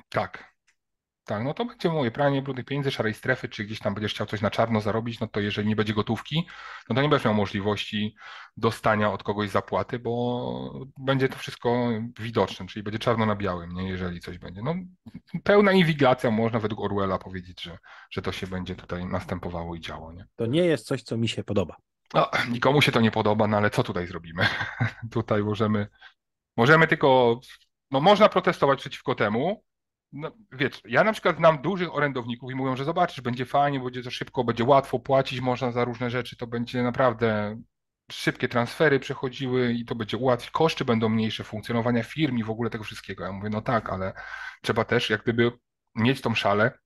Tak,
tak, no to będzie moje pranie brudnych pieniędzy, szarej strefy, czy gdzieś tam będziesz chciał coś na czarno zarobić, no to jeżeli nie będzie gotówki, no to nie będziesz miał możliwości dostania od kogoś zapłaty, bo będzie to wszystko widoczne, czyli będzie czarno na białym, nie, jeżeli coś będzie. No, pełna inwigilacja, można według Orwella powiedzieć, że, że to się będzie tutaj następowało i działo. Nie? To nie jest coś, co mi się podoba. No, nikomu się to nie podoba, no ale co tutaj zrobimy? tutaj możemy, możemy tylko, no można protestować przeciwko temu, no, wiesz, ja na przykład znam dużych orędowników i mówią, że zobaczysz, będzie fajnie, będzie to szybko, będzie łatwo płacić, można za różne rzeczy, to będzie naprawdę szybkie transfery przechodziły i to będzie ułatwić, koszty będą mniejsze, funkcjonowania firm i w ogóle tego wszystkiego. Ja mówię, no tak, ale trzeba też jak gdyby mieć tą szalę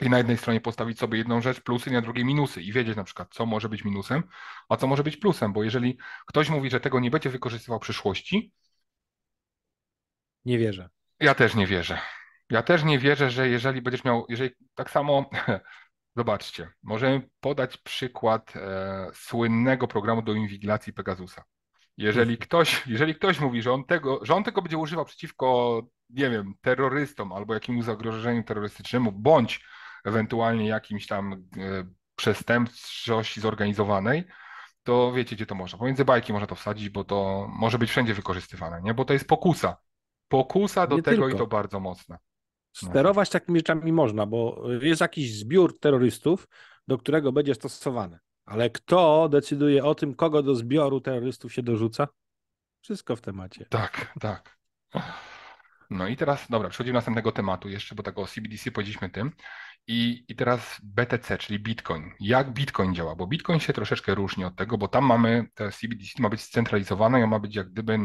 i na jednej stronie postawić sobie jedną rzecz, plusy, na drugiej minusy i wiedzieć na przykład, co może być minusem, a co może być plusem, bo jeżeli ktoś mówi, że tego nie będzie wykorzystywał w przyszłości, nie wierzę. Ja też nie wierzę. Ja też nie wierzę, że jeżeli będziesz miał, jeżeli tak samo, zobaczcie, możemy podać przykład e, słynnego programu do inwigilacji Pegasusa. Jeżeli ktoś, jeżeli ktoś mówi, że on, tego, że on tego będzie używał przeciwko, nie wiem, terrorystom albo jakimś zagrożeniu terrorystycznemu, bądź ewentualnie jakimś tam e, przestępczości zorganizowanej, to wiecie, gdzie to można. Pomiędzy bajki można to wsadzić, bo to może być wszędzie wykorzystywane, nie? Bo to jest pokusa.
Pokusa do nie tego tylko. i to
bardzo mocna.
No. Sterować takimi rzeczami można, bo jest jakiś zbiór terrorystów, do którego będzie stosowane. Ale kto decyduje o tym, kogo do zbioru terrorystów się dorzuca? Wszystko w temacie. Tak, tak.
No i teraz, dobra, przechodzimy do następnego tematu jeszcze, bo tak o CBDC powiedzieliśmy tym. I, I teraz BTC, czyli Bitcoin. Jak Bitcoin działa? Bo Bitcoin się troszeczkę różni od tego, bo tam mamy, te CBDC ma być scentralizowane i ma być jak gdyby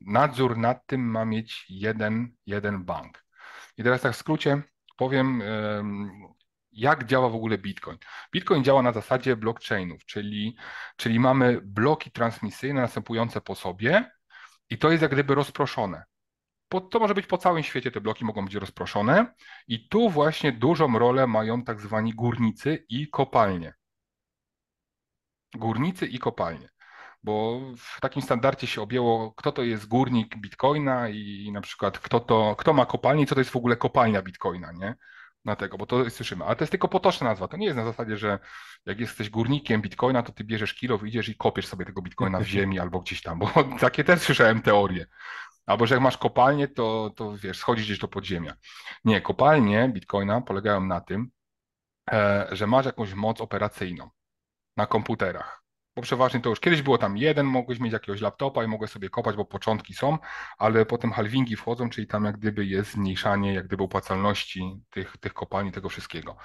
nadzór nad tym ma mieć jeden, jeden bank. I teraz tak w skrócie powiem, jak działa w ogóle Bitcoin. Bitcoin działa na zasadzie blockchainów, czyli, czyli mamy bloki transmisyjne następujące po sobie i to jest jak gdyby rozproszone. Po, to może być po całym świecie, te bloki mogą być rozproszone i tu właśnie dużą rolę mają tak zwani górnicy i kopalnie. Górnicy i kopalnie bo w takim standardzie się objęło, kto to jest górnik Bitcoina i na przykład kto, to, kto ma kopalnię i co to jest w ogóle kopalnia Bitcoina, nie? Na tego, bo to słyszymy. Ale to jest tylko potoczna nazwa. To nie jest na zasadzie, że jak jesteś górnikiem Bitcoina, to ty bierzesz kilo, idziesz i kopiesz sobie tego Bitcoina w ziemi albo gdzieś tam, bo takie też słyszałem teorie. Albo że jak masz kopalnię, to, to wiesz, schodzisz gdzieś do podziemia. Nie, kopalnie Bitcoina polegają na tym, e, że masz jakąś moc operacyjną na komputerach bo przeważnie to już kiedyś było tam jeden, mogłeś mieć jakiegoś laptopa i mogłeś sobie kopać, bo początki są, ale potem halvingi wchodzą, czyli tam jak gdyby jest zmniejszanie jak gdyby opłacalności tych, tych kopalni, tego wszystkiego.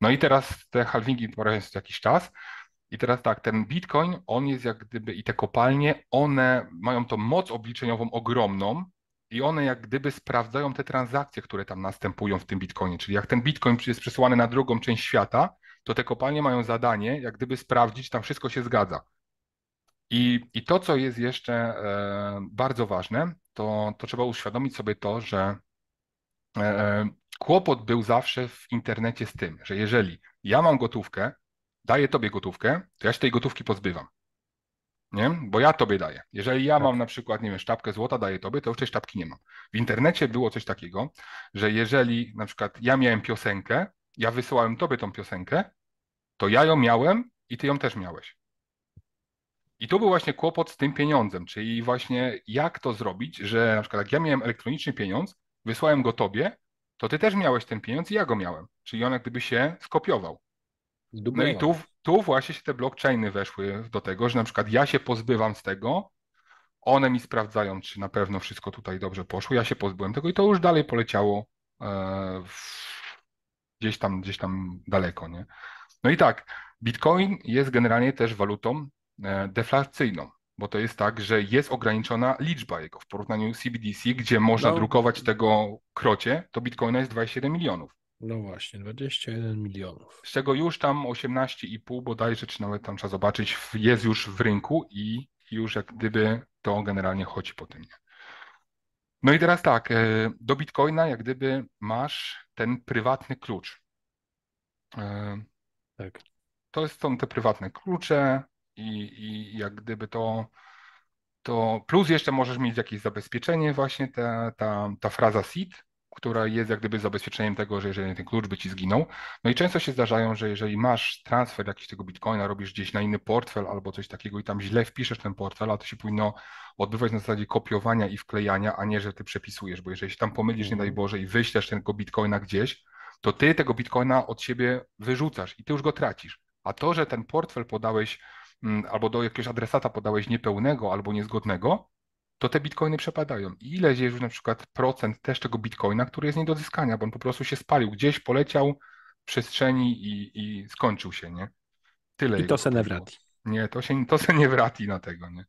No i teraz te halvingi porażają się jakiś czas, i teraz tak, ten Bitcoin, on jest jak gdyby i te kopalnie, one mają tą moc obliczeniową ogromną i one jak gdyby sprawdzają te transakcje, które tam następują w tym Bitcoinie. Czyli jak ten Bitcoin jest przesyłany na drugą część świata, to te kopalnie mają zadanie, jak gdyby sprawdzić, tam wszystko się zgadza. I, i to, co jest jeszcze e, bardzo ważne, to, to trzeba uświadomić sobie to, że e, e, kłopot był zawsze w internecie z tym, że jeżeli ja mam gotówkę, daję tobie gotówkę, to ja się tej gotówki pozbywam. Nie? Bo ja tobie daję. Jeżeli ja tak. mam na przykład, nie wiem, sztabkę złota daję tobie, to już tej sztabki nie mam. W internecie było coś takiego, że jeżeli na przykład ja miałem piosenkę, ja wysyłałem tobie tą piosenkę, to ja ją miałem i ty ją też miałeś. I tu był właśnie kłopot z tym pieniądzem, czyli właśnie jak to zrobić, że na przykład jak ja miałem elektroniczny pieniądz, wysłałem go tobie, to ty też miałeś ten pieniądz i ja go miałem. Czyli on jak gdyby się skopiował. No i tu, tu właśnie się te blockchainy weszły do tego, że na przykład ja się pozbywam z tego, one mi sprawdzają, czy na pewno wszystko tutaj dobrze poszło. Ja się pozbyłem tego i to już dalej poleciało e, w, gdzieś tam, gdzieś tam daleko, nie? No i tak, Bitcoin jest generalnie też walutą e, deflacyjną, bo to jest tak, że jest ograniczona liczba jego w porównaniu z CBDC, gdzie można no. drukować tego krocie, to Bitcoina jest 27
milionów. No właśnie, 21 milionów.
Z czego już tam 18,5 bodajże, czy nawet tam trzeba zobaczyć, jest już w rynku i już jak gdyby to generalnie chodzi po tym. No i teraz tak, e, do Bitcoina jak gdyby masz ten prywatny klucz. E, tak. To są te prywatne klucze i, i jak gdyby to, to plus jeszcze możesz mieć jakieś zabezpieczenie właśnie, ta, ta, ta fraza seed, która jest jak gdyby zabezpieczeniem tego, że jeżeli ten klucz by ci zginął. No i często się zdarzają, że jeżeli masz transfer jakiegoś tego bitcoina, robisz gdzieś na inny portfel albo coś takiego i tam źle wpiszesz ten portfel, a to się powinno odbywać na zasadzie kopiowania i wklejania, a nie, że ty przepisujesz, bo jeżeli się tam pomylisz, nie daj mhm. Boże, i wyślesz tego bitcoina gdzieś, to ty tego bitcoina od siebie wyrzucasz i ty już go tracisz. A to, że ten portfel podałeś mm, albo do jakiegoś adresata podałeś niepełnego albo niezgodnego, to te bitcoiny przepadają. I ile jest już na przykład procent też tego bitcoina, który jest nie do zyskania, bo on po prostu się spalił, gdzieś poleciał w przestrzeni i, i skończył się, nie? Tyle. I to se nie wrati. Nie, to się, to se nie wrati na tego, nie?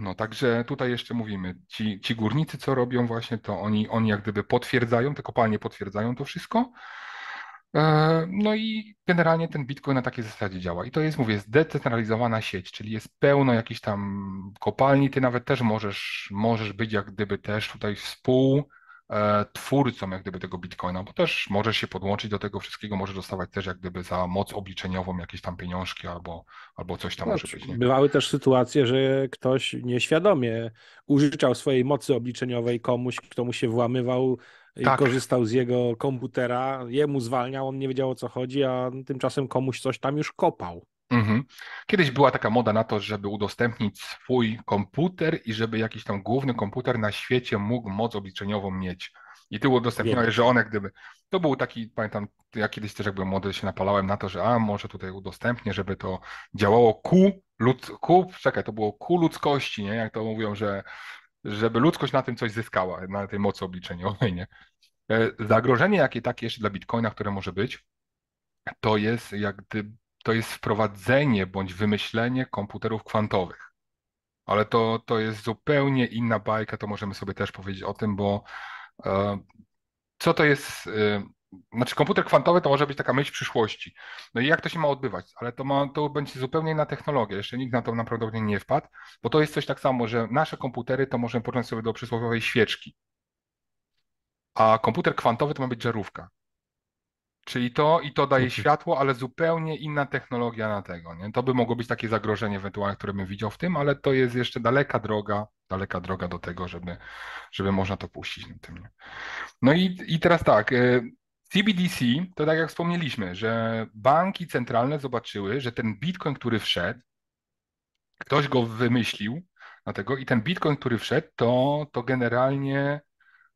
No także tutaj jeszcze mówimy, ci, ci górnicy co robią właśnie, to oni, oni jak gdyby potwierdzają, te kopalnie potwierdzają to wszystko. E, no i generalnie ten Bitcoin na takiej zasadzie działa. I to jest, mówię, zdecentralizowana sieć, czyli jest pełno jakichś tam kopalni, ty nawet też możesz, możesz być jak gdyby też tutaj współ, E, twórcą jak gdyby tego bitcoina, bo też może się podłączyć do tego wszystkiego, może dostawać też jak gdyby za moc obliczeniową jakieś tam pieniążki albo, albo coś tam może znaczy, być. Nie?
Bywały też sytuacje, że ktoś nieświadomie użyczał swojej mocy obliczeniowej komuś, kto mu się włamywał i tak. korzystał z jego komputera, jemu zwalniał, on nie wiedział o co chodzi, a tymczasem komuś coś tam już kopał.
Mhm. Kiedyś była taka moda na to, żeby udostępnić swój komputer i żeby jakiś tam główny komputer na świecie mógł moc obliczeniową mieć. I ty udostępniałeś, że one gdyby. To był taki, pamiętam, ja kiedyś też jak byłem młody, się napalałem na to, że a może tutaj udostępnię, żeby to działało ku, lud, czekaj, to było ku ludzkości, nie? Jak to mówią, że żeby ludzkość na tym coś zyskała, na tej mocy obliczeniowej, nie? E, zagrożenie, jakie takie jeszcze dla Bitcoina, które może być, to jest jak gdyby to jest wprowadzenie bądź wymyślenie komputerów kwantowych. Ale to, to jest zupełnie inna bajka, to możemy sobie też powiedzieć o tym, bo e, co to jest. E, znaczy, komputer kwantowy to może być taka myśl przyszłości. No i jak to się ma odbywać? Ale to, ma, to będzie zupełnie inna technologia. Jeszcze nikt na to naprawdę nie wpadł, bo to jest coś tak samo, że nasze komputery to możemy porównać sobie do przysłowiowej świeczki. A komputer kwantowy to ma być żarówka. Czyli to i to daje światło, ale zupełnie inna technologia na tego. Nie? To by mogło być takie zagrożenie ewentualne, które bym widział w tym, ale to jest jeszcze daleka droga, daleka droga do tego, żeby, żeby można to puścić na tym. Nie? No i, i teraz tak. CBDC, e, to tak jak wspomnieliśmy, że banki centralne zobaczyły, że ten bitcoin, który wszedł, ktoś go wymyślił na tego i ten bitcoin, który wszedł, to, to generalnie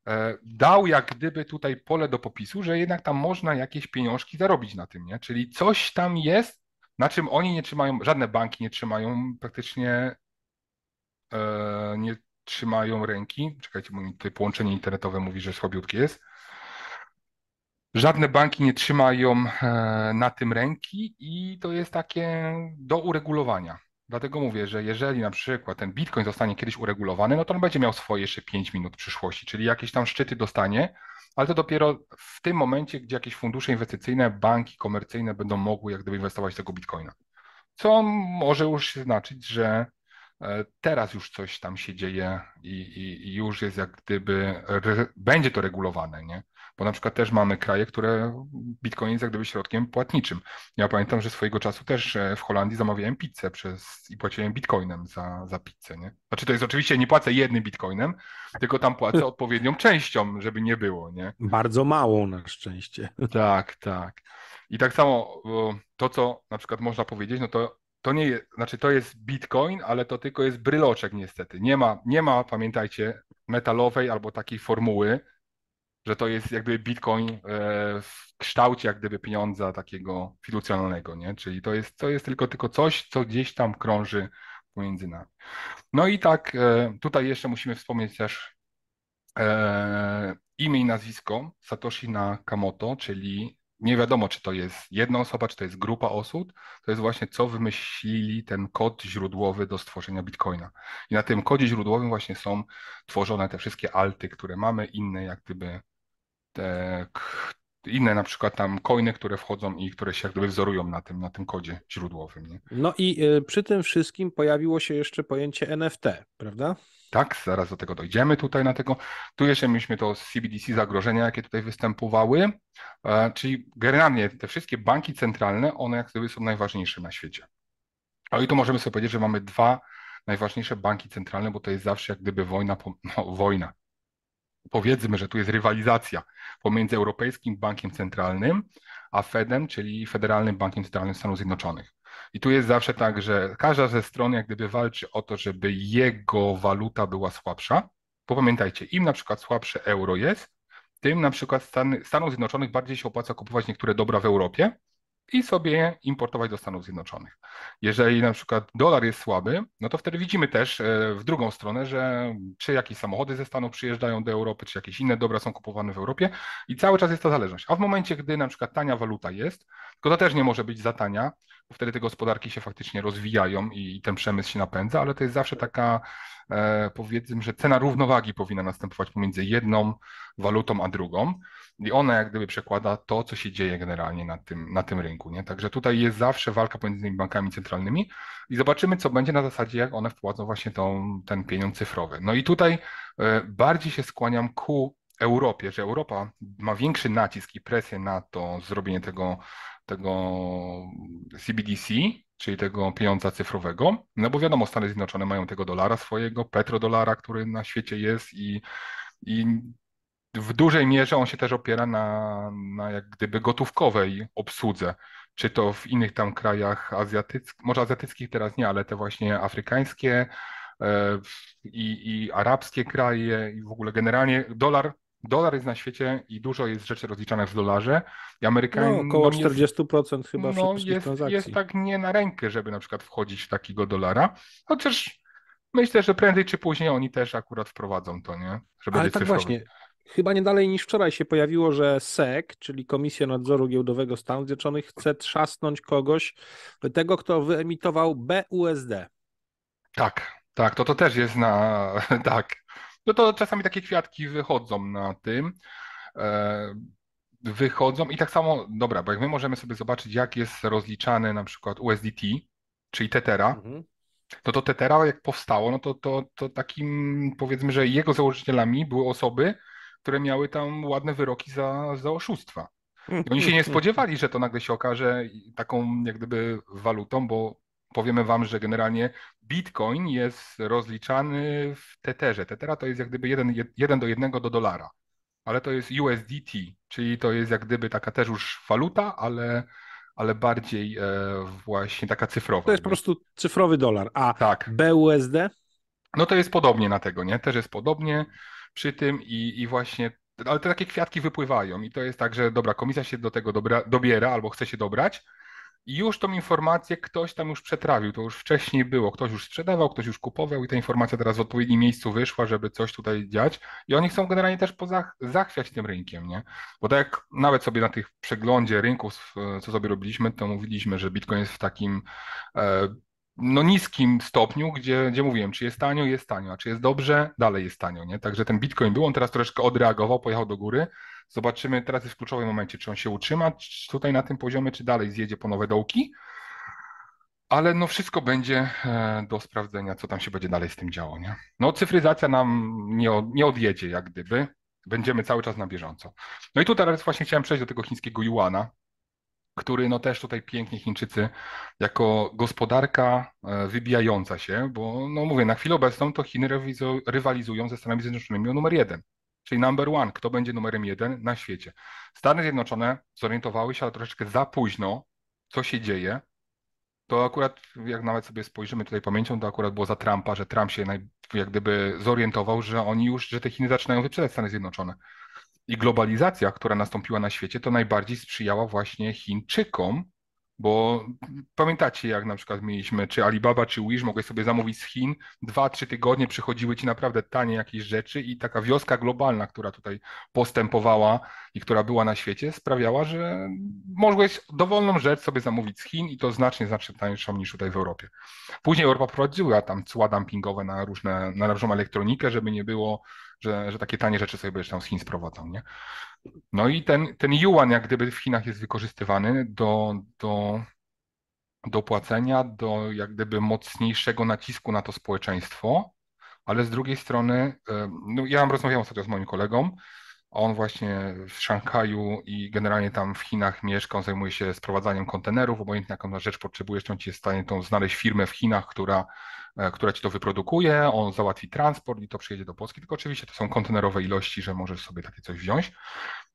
E, dał jak gdyby tutaj pole do popisu, że jednak tam można jakieś pieniążki zarobić na tym, nie? Czyli coś tam jest, na czym oni nie trzymają, żadne banki nie trzymają praktycznie e, nie trzymają ręki. Czekajcie, bo mi tutaj połączenie internetowe mówi, że słabiutkie jest. Żadne banki nie trzymają e, na tym ręki i to jest takie do uregulowania. Dlatego mówię, że jeżeli na przykład ten bitcoin zostanie kiedyś uregulowany, no to on będzie miał swoje jeszcze 5 minut w przyszłości, czyli jakieś tam szczyty dostanie, ale to dopiero w tym momencie, gdzie jakieś fundusze inwestycyjne, banki komercyjne będą mogły jak gdyby inwestować w tego bitcoina. Co może już znaczyć, że e, teraz już coś tam się dzieje i, i, i już jest jak gdyby, re, będzie to regulowane, nie? Bo na przykład też mamy kraje, które bitcoin jest jak gdyby środkiem płatniczym. Ja pamiętam, że swojego czasu też e, w Holandii zamawiałem pizzę przez, i płaciłem bitcoinem za, za pizzę. Nie? Znaczy to jest oczywiście, nie płacę jednym bitcoinem, tylko tam płacę odpowiednią częścią, żeby nie było. Nie?
Bardzo małą na szczęście. Tak, tak.
I tak samo to, co na przykład można powiedzieć, no to to nie jest, znaczy to jest bitcoin, ale to tylko jest bryloczek niestety. Nie ma, nie ma, pamiętajcie, metalowej albo takiej formuły, że to jest jak gdyby bitcoin e, w kształcie jak gdyby pieniądza takiego fiducjonalnego, nie? Czyli to jest, to jest tylko, tylko coś, co gdzieś tam krąży pomiędzy nami. No i tak e, tutaj jeszcze musimy wspomnieć też e, imię i nazwisko Satoshi Nakamoto, czyli nie wiadomo, czy to jest jedna osoba, czy to jest grupa osób. To jest właśnie, co wymyślili ten kod źródłowy do stworzenia bitcoina. I na tym kodzie źródłowym właśnie są tworzone te wszystkie alty, które mamy, inne jak gdyby te inne na przykład tam coiny, które wchodzą i które się jakby wzorują
na tym, na tym kodzie źródłowym. Nie? No i y, przy tym wszystkim pojawiło się jeszcze pojęcie NFT,
prawda? Tak, zaraz do tego dojdziemy tutaj na tego. Tu jeszcze mieliśmy to CBDC zagrożenia, jakie tutaj występowały, e, czyli generalnie te wszystkie banki centralne, one jak gdyby są najważniejsze na świecie. A i tu możemy sobie powiedzieć, że mamy dwa najważniejsze banki centralne, bo to jest zawsze jak gdyby wojna, no, wojna powiedzmy, że tu jest rywalizacja pomiędzy Europejskim Bankiem Centralnym a Fedem, czyli Federalnym Bankiem Centralnym Stanów Zjednoczonych. I tu jest zawsze tak, że każda ze stron jak gdyby walczy o to, żeby jego waluta była słabsza, bo pamiętajcie, im na przykład słabsze euro jest, tym na przykład Stan, Stanom Zjednoczonych bardziej się opłaca kupować niektóre dobra w Europie, i sobie importować do Stanów Zjednoczonych. Jeżeli na przykład dolar jest słaby, no to wtedy widzimy też e, w drugą stronę, że czy jakieś samochody ze Stanów przyjeżdżają do Europy, czy jakieś inne dobra są kupowane w Europie i cały czas jest to zależność. A w momencie, gdy na przykład tania waluta jest, tylko to też nie może być za tania, bo wtedy te gospodarki się faktycznie rozwijają i ten przemysł się napędza, ale to jest zawsze taka, e, powiedzmy, że cena równowagi powinna następować pomiędzy jedną walutą a drugą. I ona jak gdyby przekłada to, co się dzieje generalnie na tym, na tym rynku. Nie? Także tutaj jest zawsze walka pomiędzy tymi bankami centralnymi i zobaczymy, co będzie na zasadzie, jak one wpłacą właśnie tą, ten pieniądz cyfrowy. No i tutaj e, bardziej się skłaniam ku Europie, że Europa ma większy nacisk i presję na to zrobienie tego, tego CBDC, czyli tego pieniądza cyfrowego. No bo wiadomo, Stany Zjednoczone mają tego dolara swojego, petrodolara, który na świecie jest i, i w dużej mierze on się też opiera na, na jak gdyby gotówkowej obsłudze. Czy to w innych tam krajach azjatyckich, może azjatyckich teraz nie, ale te właśnie afrykańskie e, i, i arabskie kraje i w ogóle generalnie dolar dolar jest na świecie i dużo jest rzeczy rozliczanych w dolarze. I Amerykanie. No, około no,
40% jest, chyba no, jest, transakcji. jest tak
nie na rękę, żeby na przykład wchodzić w takiego dolara. Chociaż myślę,
że prędzej czy później oni też akurat wprowadzą to, nie? Żeby Ale tak właśnie chyba nie dalej niż wczoraj się pojawiło, że SEC, czyli Komisja Nadzoru Giełdowego Stanów Zjednoczonych, chce trzasnąć kogoś, tego, kto wyemitował BUSD. Tak, tak, to
to też jest na. Tak. No to czasami takie kwiatki wychodzą na tym. E, wychodzą i tak samo, dobra, bo jak my możemy sobie zobaczyć, jak jest rozliczany na przykład USDT, czyli Tetera, mhm to Tetera jak powstało, no to, to, to takim powiedzmy, że jego założycielami były osoby, które miały tam ładne wyroki za, za oszustwa. I oni się nie spodziewali, że to nagle się okaże taką jak gdyby walutą, bo powiemy wam, że generalnie bitcoin jest rozliczany w teterze. Tetera to jest jak gdyby 1 do 1 do dolara, ale to jest USDT, czyli to jest jak gdyby taka też już waluta, ale ale bardziej e, właśnie taka cyfrowa. To jest po prostu cyfrowy dolar, a tak. BUSD? No to jest podobnie na tego, nie? Też jest podobnie przy tym i, i właśnie ale te takie kwiatki wypływają i to jest tak, że dobra, komisja się do tego dobra, dobiera albo chce się dobrać i już tą informację ktoś tam już przetrawił, to już wcześniej było, ktoś już sprzedawał, ktoś już kupował i ta informacja teraz w odpowiednim miejscu wyszła, żeby coś tutaj dziać i oni chcą generalnie też pozach, zachwiać tym rynkiem, nie? Bo tak jak nawet sobie na tych przeglądzie rynków, e, co sobie robiliśmy, to mówiliśmy, że Bitcoin jest w takim e, no niskim stopniu, gdzie, gdzie mówiłem, czy jest tanio, jest tanio, a czy jest dobrze, dalej jest tanio, nie? Także ten Bitcoin był, on teraz troszeczkę odreagował, pojechał do góry. Zobaczymy, teraz jest w kluczowym momencie, czy on się utrzyma tutaj na tym poziomie, czy dalej zjedzie po nowe dołki. Ale no wszystko będzie e, do sprawdzenia, co tam się będzie dalej z tym działo, nie? No cyfryzacja nam nie, nie odjedzie jak gdyby, będziemy cały czas na bieżąco. No i tu teraz właśnie chciałem przejść do tego chińskiego juana, który no też tutaj pięknie Chińczycy jako gospodarka e, wybijająca się, bo no mówię, na chwilę obecną to Chiny rywalizują ze Stanami Zjednoczonymi o numer jeden. Czyli number one, kto będzie numerem jeden na świecie. Stany Zjednoczone zorientowały się, ale troszeczkę za późno, co się dzieje. To akurat, jak nawet sobie spojrzymy tutaj pamięcią, to akurat było za Trumpa, że Trump się naj, jak gdyby zorientował, że oni już, że te Chiny zaczynają wyprzedzać Stany Zjednoczone. I globalizacja, która nastąpiła na świecie, to najbardziej sprzyjała właśnie Chińczykom, bo pamiętacie, jak na przykład mieliśmy, czy Alibaba, czy Wish, mogłeś sobie zamówić z Chin, dwa, trzy tygodnie przychodziły ci naprawdę tanie jakieś rzeczy i taka wioska globalna, która tutaj postępowała i która była na świecie, sprawiała, że mogłeś dowolną rzecz sobie zamówić z Chin i to znacznie, znacznie tańszą niż tutaj w Europie. Później Europa wprowadziła tam cła dumpingowe na różne, na różną elektronikę, żeby nie było że, że takie tanie rzeczy sobie będziesz tam z Chin sprowadzał, nie? No i ten, ten yuan jak gdyby w Chinach jest wykorzystywany do, do, do płacenia, do jak gdyby mocniejszego nacisku na to społeczeństwo, ale z drugiej strony, no ja rozmawiałem ostatnio z moim kolegą, on właśnie w Szanghaju i generalnie tam w Chinach mieszka, zajmuje się sprowadzaniem kontenerów, obojętnie jaką rzecz potrzebujesz, on ci jest w stanie tą, znaleźć firmę w Chinach, która E, która ci to wyprodukuje, on załatwi transport i to przyjedzie do Polski, tylko oczywiście to są kontenerowe ilości, że możesz sobie takie coś wziąć.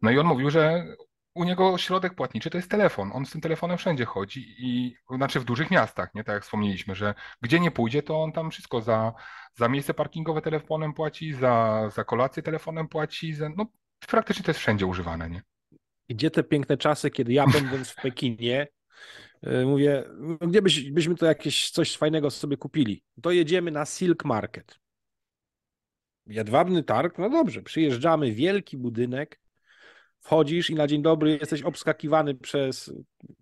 No i on mówił, że u niego środek płatniczy to jest telefon. On z tym telefonem wszędzie chodzi i znaczy w dużych miastach, nie? Tak jak wspomnieliśmy, że gdzie nie pójdzie, to on tam wszystko za, za miejsce parkingowe telefonem płaci, za, za kolację telefonem płaci, za, no praktycznie to jest wszędzie używane, nie?
Gdzie te piękne czasy, kiedy ja będąc w Pekinie E, mówię, no, gdzie byś, byśmy to jakieś coś fajnego sobie kupili? To jedziemy na Silk Market. Jedwabny targ, no dobrze, przyjeżdżamy, wielki budynek, wchodzisz i na dzień dobry jesteś obskakiwany przez,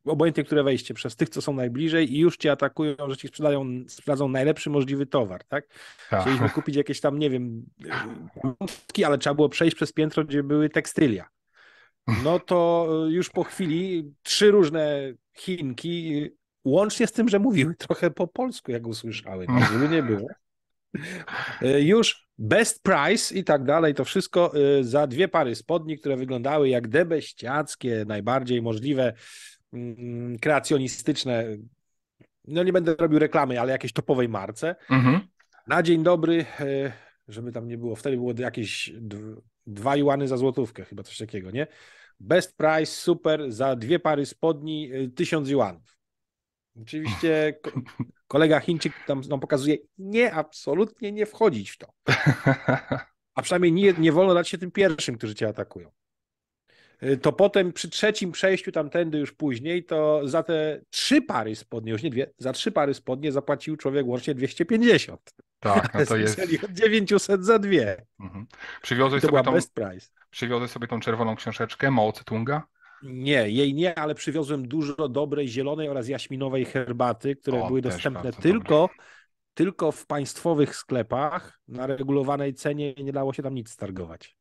obojętnie które wejście, przez tych, co są najbliżej i już cię atakują, że ci sprzedają, sprzedają najlepszy możliwy towar, tak? tak? Chcieliśmy kupić jakieś tam, nie wiem, ale trzeba było przejść przez piętro, gdzie były tekstylia no to e, już po chwili trzy różne Chinki, e, łącznie z tym, że mówiły mhm. trochę po polsku, jak usłyszały, tak mhm. żeby nie było. E, już best price i tak dalej, to wszystko za dwie pary spodni, które wyglądały jak debeściackie, najbardziej możliwe mm, kreacjonistyczne, no nie będę robił reklamy, ale jakiejś topowej marce. Mhm. Na dzień dobry, żeby tam nie było, wtedy było jakieś dwa juany za złotówkę, chyba coś takiego, nie? Best price, super, za dwie pary spodni, y, tysiąc juanów. Oczywiście kolega Chińczyk tam nam pokazuje, nie, absolutnie nie wchodzić w to. A przynajmniej nie, nie wolno dać się tym pierwszym, którzy cię atakują. Y, to potem przy trzecim przejściu tamtędy już później, to za te trzy pary spodnie, już nie dwie, za trzy pary spodnie zapłacił człowiek łącznie 250. Tak, no to jest. 900 za dwie.
Mhm. Przywiozłeś to sobie tą, best price. Przywiozłeś sobie tą czerwoną książeczkę Mao tunga
Nie, jej nie, ale przywiozłem dużo dobrej zielonej oraz jaśminowej herbaty, które o, były dostępne tylko, tylko w państwowych sklepach na regulowanej cenie nie dało się tam nic stargować.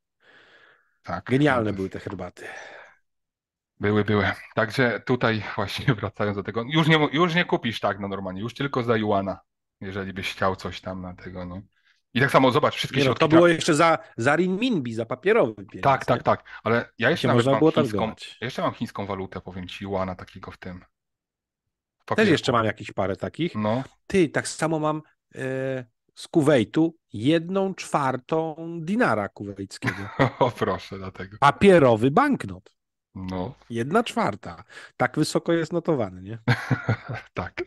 Tak. Genialne były te herbaty.
Były, były. Także tutaj właśnie wracając do tego, już nie, już nie kupisz tak na no normalnie, już tylko za Juana jeżeli byś chciał coś tam na tego, nie? No. I tak samo, zobacz, wszystkie nie, no, To było jeszcze za, za renminbi, za papierowy pieniądz. Tak, tak, tak, ale ja jeszcze nawet mam chińską, ja jeszcze mam chińską walutę, powiem ci, yuana takiego w tym.
Też jeszcze mam jakieś parę takich. No. Ty, tak samo mam e, z Kuwejtu jedną czwartą dinara kuwejckiego. o proszę, dlatego. Papierowy banknot. No. Jedna czwarta. Tak wysoko jest notowany, nie? tak.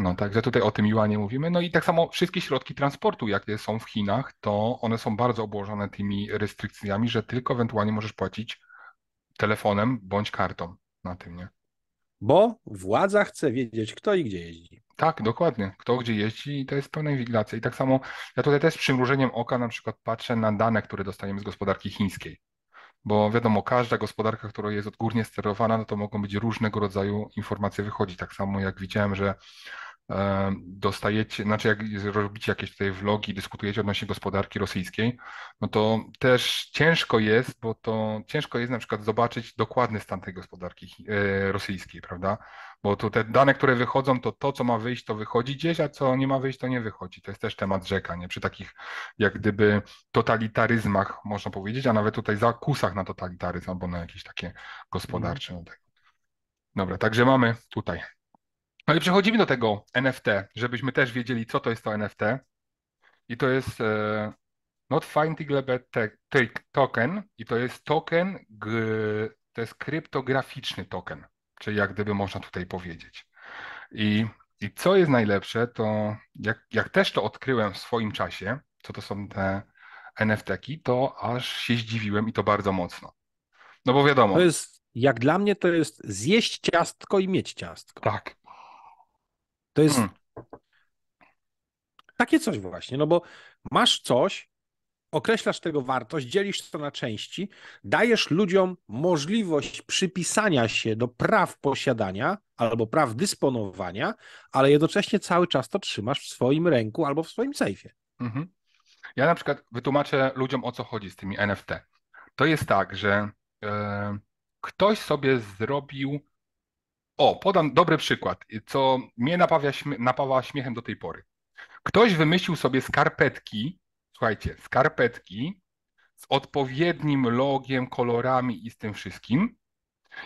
No także tutaj o tym
juanie mówimy. No i tak
samo wszystkie środki
transportu, jakie są w Chinach, to one są bardzo obłożone tymi restrykcjami, że tylko ewentualnie możesz płacić telefonem bądź kartą na tym, nie? Bo władza chce wiedzieć, kto i gdzie jeździ. Tak, dokładnie. Kto gdzie jeździ i to jest pełna inwigilacja. I tak samo ja tutaj też z przymrużeniem oka na przykład patrzę na dane, które dostajemy z gospodarki chińskiej. Bo wiadomo, każda gospodarka, która jest odgórnie sterowana, no to mogą być różnego rodzaju informacje wychodzić. Tak samo jak widziałem, że E, dostajecie, znaczy jak robicie jakieś tutaj vlogi, dyskutujecie odnośnie gospodarki rosyjskiej, no to też ciężko jest, bo to ciężko jest na przykład zobaczyć dokładny stan tej gospodarki e, rosyjskiej, prawda? Bo to te dane, które wychodzą, to to, co ma wyjść, to wychodzi gdzieś, a co nie ma wyjść, to nie wychodzi. To jest też temat rzeka, nie? Przy takich jak gdyby totalitaryzmach, można powiedzieć, a nawet tutaj zakusach na totalitaryzm albo na jakieś takie gospodarcze. No tak. Dobra, także mamy tutaj no i przechodzimy do tego NFT, żebyśmy też wiedzieli, co to jest to NFT. I to jest e, Not Findable Token i to jest token, to jest kryptograficzny token, czyli jak gdyby można tutaj powiedzieć. I, i co jest najlepsze, to jak, jak też to odkryłem w swoim czasie, co to są te NFT-ki, to aż się zdziwiłem i to bardzo
mocno. No bo wiadomo. To jest, jak dla mnie, to jest zjeść ciastko i mieć ciastko. Tak, to jest hmm. takie coś właśnie, no bo masz coś, określasz tego wartość, dzielisz to na części, dajesz ludziom możliwość przypisania się do praw posiadania albo praw dysponowania, ale jednocześnie cały czas to trzymasz w swoim ręku albo w swoim sejfie.
Mhm. Ja na przykład wytłumaczę ludziom o co chodzi z tymi NFT. To jest tak, że e, ktoś sobie zrobił o, podam dobry przykład, co mnie napawa, napawa śmiechem do tej pory. Ktoś wymyślił sobie skarpetki, słuchajcie, skarpetki z odpowiednim logiem, kolorami i z tym wszystkim.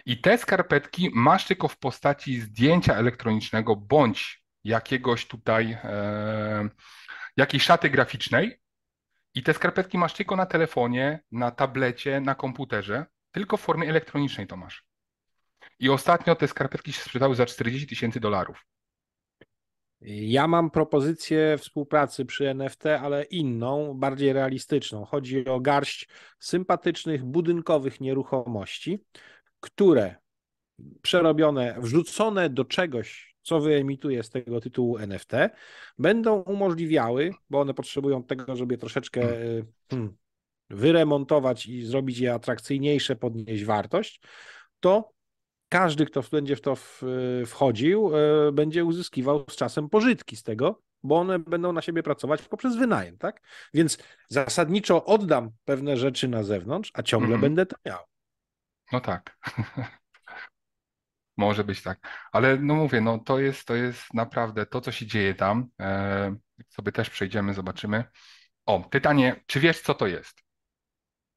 I te skarpetki masz tylko w postaci zdjęcia elektronicznego bądź jakiegoś tutaj, e, jakiejś szaty graficznej. I te skarpetki masz tylko na telefonie, na tablecie, na komputerze. Tylko w formie elektronicznej to masz. I ostatnio te skarpetki się sprzedały za 40 tysięcy dolarów.
Ja mam propozycję współpracy przy NFT, ale inną, bardziej realistyczną. Chodzi o garść sympatycznych, budynkowych nieruchomości, które przerobione, wrzucone do czegoś, co wyemituje z tego tytułu NFT, będą umożliwiały, bo one potrzebują tego, żeby troszeczkę hmm, wyremontować i zrobić je atrakcyjniejsze, podnieść wartość, to każdy, kto będzie w to y, wchodził, y, będzie uzyskiwał z czasem pożytki z tego, bo one będą na siebie pracować poprzez wynajem, tak? Więc zasadniczo oddam pewne rzeczy na zewnątrz, a ciągle mm będę to miał.
No tak. Może być tak. Ale no mówię, no to jest, to jest naprawdę to, co się dzieje tam. E, sobie też przejdziemy, zobaczymy. O, pytanie, czy wiesz, co to jest?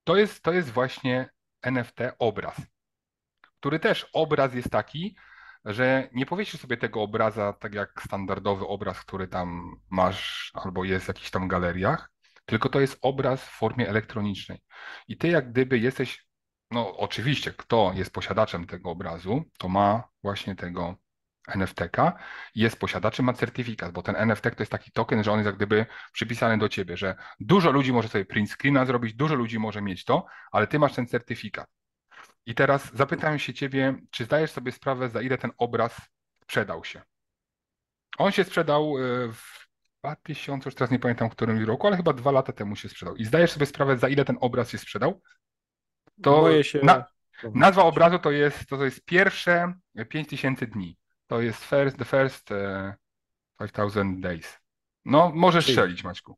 To jest, to jest właśnie NFT obraz który też obraz jest taki, że nie powiesisz sobie tego obraza tak jak standardowy obraz, który tam masz albo jest w jakichś tam galeriach, tylko to jest obraz w formie elektronicznej. I ty jak gdyby jesteś, no oczywiście, kto jest posiadaczem tego obrazu, to ma właśnie tego NFT-ka, jest posiadaczem, ma certyfikat, bo ten NFT to jest taki token, że on jest jak gdyby przypisany do ciebie, że dużo ludzi może sobie print screena zrobić, dużo ludzi może mieć to, ale ty masz ten certyfikat. I teraz zapytam się ciebie, czy zdajesz sobie sprawę, za ile ten obraz sprzedał się? On się sprzedał y, w 2000, już teraz nie pamiętam, w którym roku, ale chyba dwa lata temu się sprzedał. I zdajesz sobie sprawę, za ile ten obraz się sprzedał? To Boję się. Na, nazwa obrazu to jest, to jest pierwsze 5000 e, dni. To jest first, the first 5000 e, days. No, możesz strzelić, Maćku.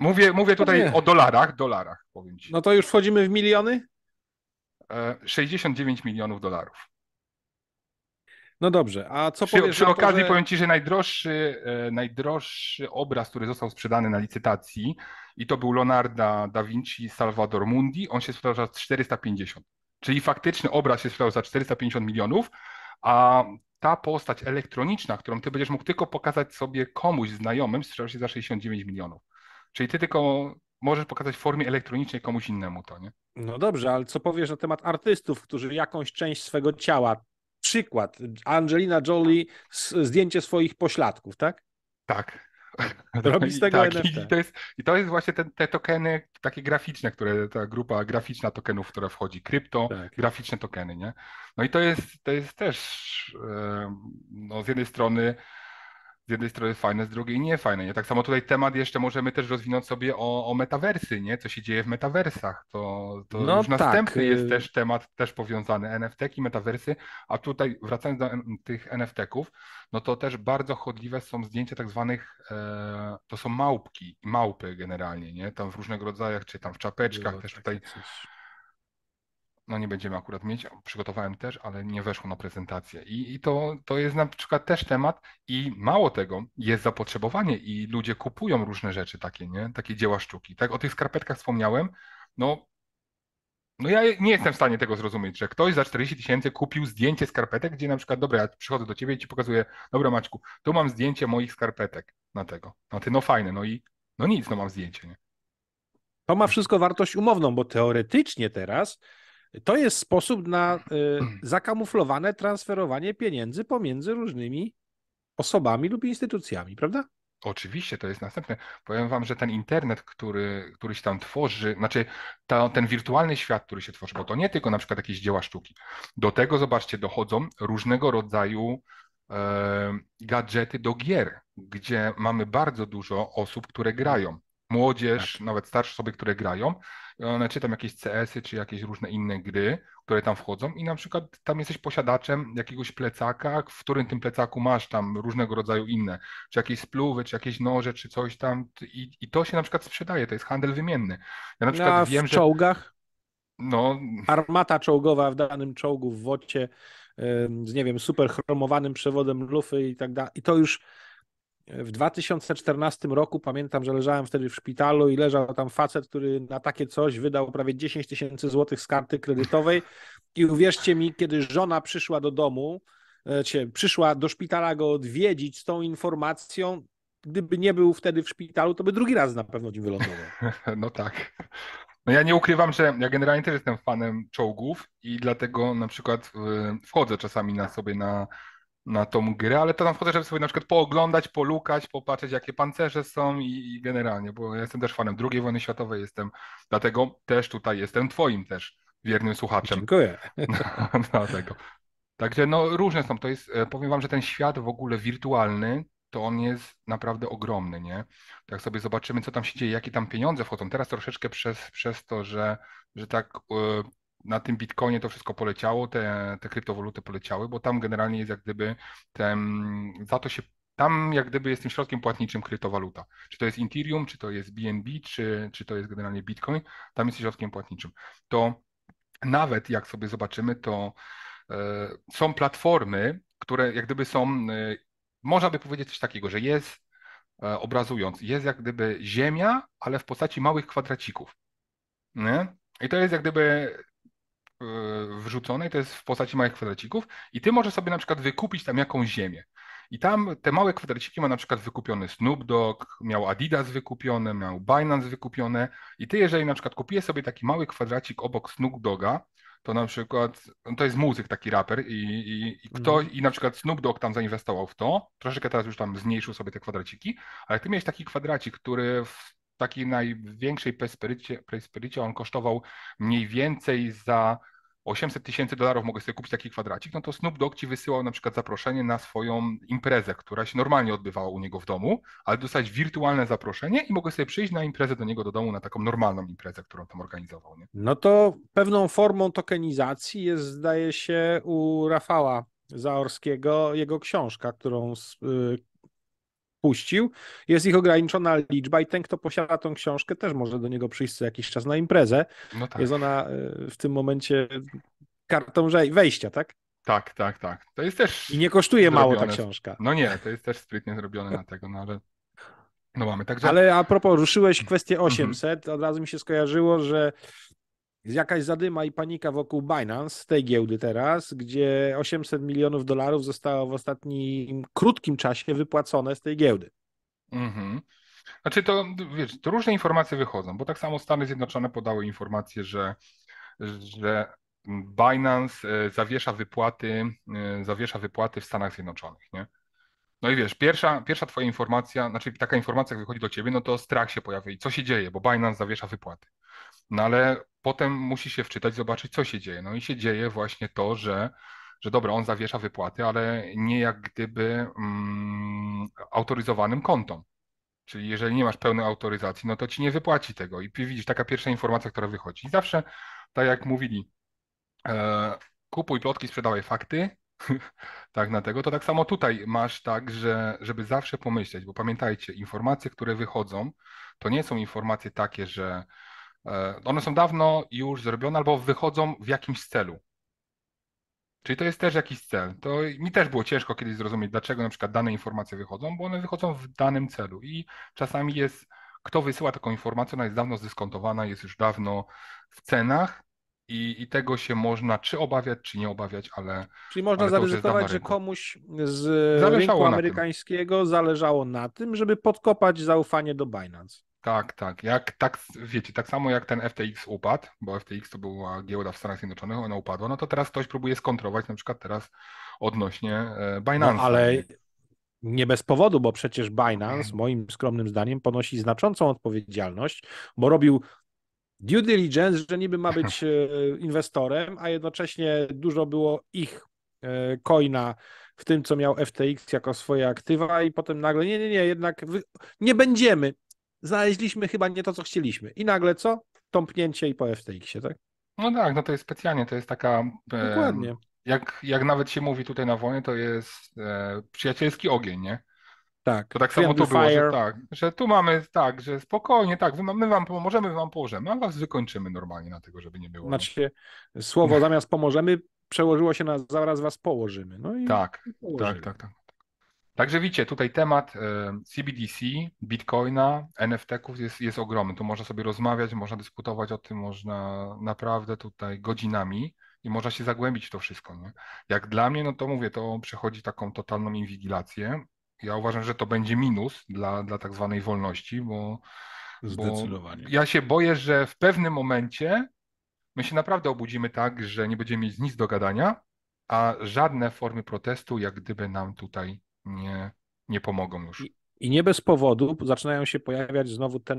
Mówię, mówię tutaj no o dolarach, dolarach powiem ci. No to już wchodzimy w miliony? 69 e, milionów dolarów. No
dobrze, a co przy, powiesz Przy okazji że... powiem Ci, że
najdroższy, e, najdroższy obraz, który został sprzedany na licytacji i to był Leonardo da Vinci Salvador Mundi, on się sprzedał za 450. Czyli faktyczny obraz się sprzedał za 450 milionów, a ta postać elektroniczna, którą Ty będziesz mógł tylko pokazać sobie komuś znajomym, sprzedał się za 69 milionów. Czyli
Ty tylko możesz pokazać w formie elektronicznej komuś innemu to, nie? No dobrze, ale co powiesz na temat artystów, którzy jakąś część swego ciała, przykład Angelina Jolie, zdjęcie swoich pośladków, tak? Tak. Robi z tego tak, I, tak, i, to jest,
I to jest właśnie te, te, tokeny takie graficzne, które ta grupa graficzna tokenów, która wchodzi, krypto, tak. graficzne tokeny, nie? No i to jest, to jest też no, z jednej strony z jednej strony fajne, z drugiej nie fajne. Nie? Tak samo tutaj temat jeszcze możemy też rozwinąć sobie o, o metawersy, nie? co się dzieje w metawersach. To, to no już tak. następny jest y- też temat też powiązany NFT i metawersy, a tutaj wracając do tych NFT-ków, no to też bardzo chodliwe są zdjęcia tak zwanych, e, to są małpki, małpy generalnie, nie? tam w różnych rodzajach, czy tam w czapeczkach Było też tutaj. Coś no nie będziemy akurat mieć, przygotowałem też, ale nie weszło na prezentację. I, i to, to jest na przykład też temat i mało tego, jest zapotrzebowanie i ludzie kupują różne rzeczy takie, nie? Takie dzieła sztuki. Tak, o tych skarpetkach wspomniałem, no no ja nie jestem w stanie tego zrozumieć, że ktoś za 40 tysięcy kupił zdjęcie skarpetek, gdzie na przykład, dobra, ja przychodzę do ciebie i ci pokazuję, dobra Maćku, tu mam zdjęcie moich skarpetek na tego. No ty, no fajne, no
i no nic, no mam zdjęcie, nie? To ma wszystko wartość umowną, bo teoretycznie teraz to jest sposób na y, zakamuflowane transferowanie pieniędzy pomiędzy różnymi osobami lub instytucjami, prawda? Oczywiście, to jest następne.
Powiem Wam, że ten internet, który, który się tam tworzy, znaczy ta, ten wirtualny świat, który się tworzy, bo to nie tylko na przykład jakieś dzieła sztuki. Do tego, zobaczcie, dochodzą różnego rodzaju e, gadżety do gier, gdzie mamy bardzo dużo osób, które grają. Młodzież, tak. nawet starsze osoby, które grają, czy tam jakieś CS-y czy jakieś różne inne gry, które tam wchodzą i na przykład tam jesteś posiadaczem jakiegoś plecaka, w którym tym plecaku masz tam różnego rodzaju inne, czy jakieś spluwy, czy jakieś noże, czy coś tam
i, i to się na przykład sprzedaje, to jest handel wymienny. Ja na przykład na, wiem, w że... czołgach? No... Armata czołgowa w danym czołgu, w wocie, z nie wiem, super chromowanym przewodem lufy i tak dalej. I to już w 2014 roku pamiętam, że leżałem wtedy w szpitalu i leżał tam facet, który na takie coś wydał prawie 10 tysięcy złotych z karty kredytowej. I uwierzcie mi, kiedy żona przyszła do domu, czy e, przyszła do szpitala go odwiedzić z tą informacją, gdyby nie był wtedy w szpitalu, to by drugi raz na pewno ci wylądował.
No tak. No ja nie ukrywam, że ja generalnie też jestem fanem czołgów i dlatego na przykład e, wchodzę czasami na sobie na na tą grę, ale to tam wchodzę, żeby sobie na przykład pooglądać, polukać, popatrzeć jakie pancerze są i, i generalnie, bo ja jestem też fanem II wojny światowej, jestem, dlatego też tutaj jestem twoim też wiernym słuchaczem. Dziękuję. dlatego. Także no różne są, to jest, e, powiem wam, że ten świat w ogóle wirtualny, to on jest naprawdę ogromny, nie? Tak sobie zobaczymy, co tam się dzieje, jakie tam pieniądze wchodzą. Teraz troszeczkę przez, przez to, że, że tak e, na tym Bitcoinie to wszystko poleciało, te, te kryptowaluty poleciały, bo tam generalnie jest jak gdyby ten, za to się tam jak gdyby jest tym środkiem płatniczym kryptowaluta. Czy to jest Ethereum, czy to jest BNB, czy, czy to jest generalnie Bitcoin, tam jest środkiem płatniczym. To nawet jak sobie zobaczymy, to e, są platformy, które jak gdyby są, e, można by powiedzieć coś takiego, że jest, yy, obrazując, jest jak gdyby ziemia, ale w postaci małych kwadracików. Nie? I to jest jak gdyby E, wrzuconej, to jest w postaci małych kwadracików i ty możesz sobie na przykład wykupić tam jakąś ziemię. I tam te małe kwadraciki ma na przykład wykupiony Snoop Dogg, miał Adidas wykupione, miał Binance wykupione i ty jeżeli na przykład kupisz sobie taki mały kwadracik obok Snoop Dogga, to na przykład, no to jest muzyk taki raper i, i, i kto, mm. i na przykład Snoop Dogg tam zainwestował w to, troszeczkę teraz już tam zmniejszył sobie te kwadraciki, ale ty miałeś taki kwadracik, który w takiej największej prespericie, on kosztował mniej więcej za 800 tysięcy dolarów mogę sobie kupić taki kwadracik, no to Snoop Dogg ci wysyłał na przykład zaproszenie na swoją imprezę, która się normalnie odbywała u niego w domu, ale dostać wirtualne zaproszenie i mogę sobie przyjść na imprezę do niego do domu, na taką normalną imprezę, którą tam organizował. Nie?
No to pewną formą tokenizacji jest, zdaje się, u Rafała Zaorskiego jego książka, którą y, puścił. Jest ich ograniczona liczba i ten, kto posiada tą książkę, też może do niego przyjść co jakiś czas na imprezę. No tak. Jest ona e, w tym momencie kartą wejścia, tak?
Tak, tak, tak.
To jest też. I nie kosztuje zrobione. mało ta książka. No nie,
to jest też sprytnie zrobione na tego, no ale. No mamy, także... Ale a
propos, ruszyłeś kwestię 800, mhm. od razu mi się skojarzyło, że jakaś zadyma i panika wokół Binance, tej giełdy teraz, gdzie 800 milionów dolarów zostało w ostatnim krótkim czasie wypłacone z tej giełdy. Mhm. Znaczy
to, wiesz, to różne informacje wychodzą, bo tak samo Stany Zjednoczone podały informację, że, że Binance e, zawiesza wypłaty, e, zawiesza wypłaty w Stanach Zjednoczonych, nie? No i wiesz, pierwsza, pierwsza twoja informacja, znaczy taka informacja, jak wychodzi do ciebie, no to strach się pojawia i co się dzieje, bo Binance zawiesza wypłaty. No ale potem musi się wczytać, zobaczyć, co się dzieje. No i się dzieje właśnie to, że, że dobra, on zawiesza wypłaty, ale nie jak gdyby mm, autoryzowanym kontom. Czyli jeżeli nie masz pełnej autoryzacji, no to ci nie wypłaci tego. I widzisz, taka pierwsza informacja, która wychodzi. I zawsze, tak jak mówili, e, kupuj plotki, sprzedawaj fakty, tak na tego, to tak samo tutaj masz tak, że, żeby zawsze pomyśleć, bo pamiętajcie, informacje, które wychodzą, to nie są informacje takie, że E, one są dawno już zrobione albo wychodzą w jakimś celu. Czyli to jest też jakiś cel. To mi też było ciężko kiedyś zrozumieć, dlaczego na przykład dane informacje wychodzą, bo one wychodzą w danym celu i czasami jest, kto wysyła taką informację, ona jest dawno zdyskontowana, jest już dawno w cenach i, i tego się można czy obawiać, czy nie obawiać, ale. Czyli można zaryzykować, że komuś z zależało rynku
amerykańskiego zależało na tym, żeby podkopać zaufanie do Binance.
Tak, tak. Jak, tak. Wiecie, tak samo jak ten FTX upadł, bo FTX to była giełda w Stanach Zjednoczonych, ona upadła, no to teraz ktoś próbuje skontrować, na przykład teraz odnośnie e, no,
Binance. No, ale nie bez powodu, bo przecież Binance, mhm. moim skromnym zdaniem, ponosi znaczącą odpowiedzialność, bo robił due diligence, że niby ma być e, inwestorem, a jednocześnie dużo było ich e, coina w tym, co miał FTX jako swoje aktywa, i potem nagle, nie, nie, nie, jednak wy... nie będziemy, znaleźliśmy chyba nie to, co chcieliśmy. I nagle co? Tąpnięcie i po FTX-ie, tak?
No tak, no to jest specjalnie, to jest taka... Dokładnie. jak, jak nawet się mówi tutaj na wojnie, to jest e, przyjacielski ogień, nie? Tak. To tak samo tu było, że tak, że tu mamy tak, że spokojnie, tak, my wam pomożemy, my wam położymy, no a was wykończymy normalnie na tego, żeby nie było. Znaczy,
słowo zamiast pomożemy przełożyło się na zaraz was położymy. No i tak,
tak, tak, tak. Także widzicie, tutaj temat CBDC, e, Bitcoina, nft ów jest, jest ogromny. Tu można sobie rozmawiać, można dyskutować o tym, można naprawdę tutaj godzinami i można się zagłębić w to wszystko. Nie? Jak dla mnie, no to mówię, to przechodzi taką totalną inwigilację. Ja uważam, że to będzie minus dla, dla tak zwanej wolności, bo, Zdecydowanie. bo ja się boję, że w pewnym momencie my się naprawdę obudzimy tak, że nie będziemy mieć nic do gadania, a żadne formy protestu jak gdyby nam tutaj nie, nie pomogą już.
I nie bez powodu zaczynają się pojawiać znowu e,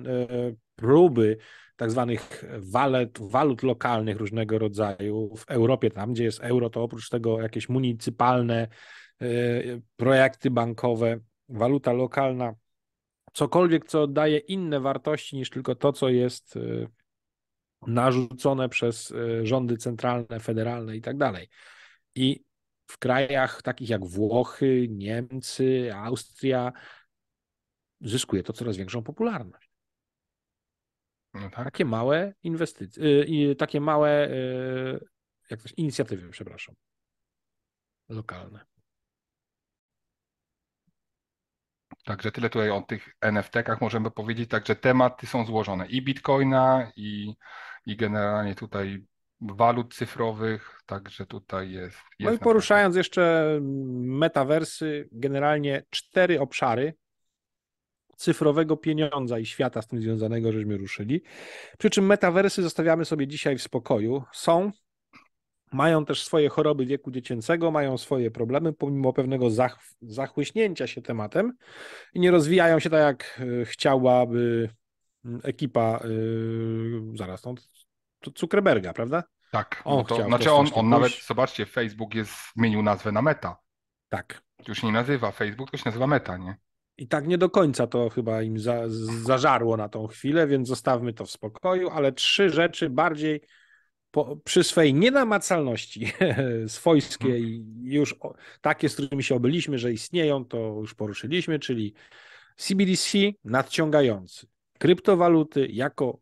próby tak zwanych walet, walut lokalnych różnego rodzaju w Europie, tam gdzie jest euro, to oprócz tego jakieś municypalne e, projekty bankowe, waluta lokalna, cokolwiek, co daje inne wartości niż tylko to, co jest e, narzucone przez e, rządy centralne, federalne i tak dalej. I w krajach takich jak Włochy, Niemcy, Austria zyskuje to coraz większą popularność. No tak. Takie małe inwestycje, y, takie małe y, jak to, inicjatywy, przepraszam, lokalne.
Także tyle tutaj o tych NFT-kach możemy powiedzieć. Także tematy są złożone i Bitcoina, i, i generalnie tutaj walut cyfrowych, także tutaj jest. jest no i
poruszając jeszcze metawersy, generalnie cztery obszary cyfrowego pieniądza i świata z tym związanego, żeśmy ruszyli. Przy czym metawersy zostawiamy sobie dzisiaj w spokoju. Są, mają też swoje choroby wieku dziecięcego, mają swoje problemy, pomimo pewnego zach zachłyśnięcia się tematem i nie rozwijają się tak, jak e, chciałaby mm, ekipa, yy, zaraz, no, to Zuckerberga, prawda? Tak, on no to, znaczy on, on nawet,
zobaczcie, Facebook jest, zmienił nazwę na Meta. Tak. Już nie nazywa Facebook, to się nazywa Meta, nie?
I tak nie do końca to chyba im za, zażarło na tą chwilę, więc zostawmy to w spokoju, ale trzy rzeczy bardziej po, przy swej nienamacalności swojskiej, już o, takie, z którymi się obyliśmy, że istnieją, to już poruszyliśmy, czyli CBDC nadciągający, kryptowaluty jako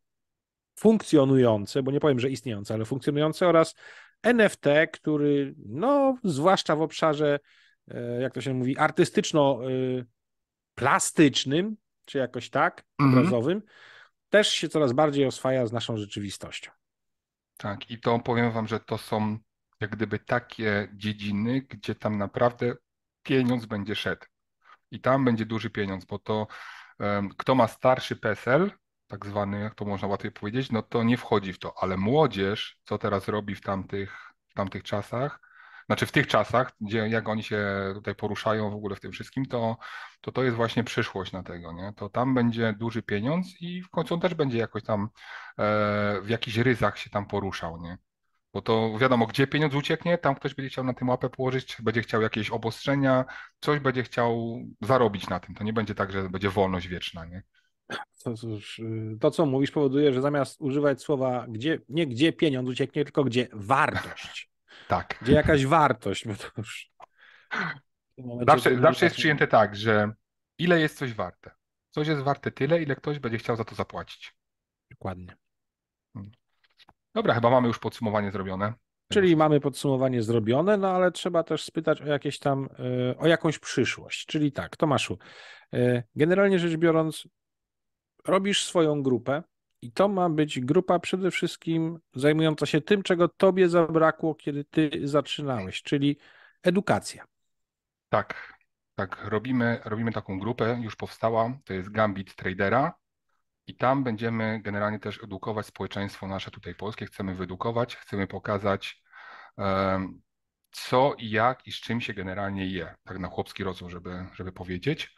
funkcjonujące, bo nie powiem, że istniejące, ale funkcjonujące oraz NFT, który, no, zwłaszcza w obszarze, e, jak to się mówi, artystyczno-plastycznym, e, czy jakoś tak, mhm. obrazowym, też się coraz bardziej oswaja z naszą rzeczywistością. Tak, i to
powiem Wam, że to są jak gdyby takie dziedziny, gdzie tam naprawdę pieniądz będzie szedł. I tam będzie duży pieniądz, bo to um, kto ma starszy PESEL, tak zwany, jak to można łatwiej powiedzieć, no to nie wchodzi w to. Ale młodzież, co teraz robi w tamtych, w tamtych czasach, znaczy w tych czasach, gdzie, jak oni się tutaj poruszają w ogóle w tym wszystkim, to to, to jest właśnie przyszłość na tego, nie? To tam będzie duży pieniądz i w końcu on też będzie jakoś tam e, w jakichś ryzach się tam poruszał, nie? Bo to wiadomo, gdzie pieniądz ucieknie, tam ktoś będzie chciał na tym łapę położyć, będzie chciał jakieś obostrzenia,
coś będzie chciał
zarobić na tym. To nie będzie tak, że będzie wolność wieczna, nie?
To, cóż, y, to, co mówisz, powoduje, że zamiast używać słowa gdzie, nie gdzie pieniądz ucieknie, tylko gdzie wartość. Tak. Gdzie jakaś wartość, bo to już.
Zawsze, to zawsze jest przyjęte tak, że ile jest coś warte. Coś jest warte tyle, ile ktoś będzie chciał za to zapłacić. Dokładnie. Hmm. Dobra, chyba mamy już podsumowanie
zrobione. Czyli mamy podsumowanie zrobione, no ale trzeba też spytać o jakieś tam, y, o jakąś przyszłość. Czyli tak, Tomaszu, y, generalnie rzecz biorąc, robisz swoją grupę i to ma być grupa przede wszystkim zajmująca się tym, czego tobie zabrakło, kiedy ty zaczynałeś, czyli edukacja.
Tak, tak, robimy, robimy taką grupę, już powstała, to jest Gambit Tradera i tam będziemy generalnie też edukować społeczeństwo nasze tutaj polskie, chcemy wyedukować, chcemy pokazać um, co i jak i z czym się generalnie je, tak na chłopski rozum, żeby, żeby powiedzieć.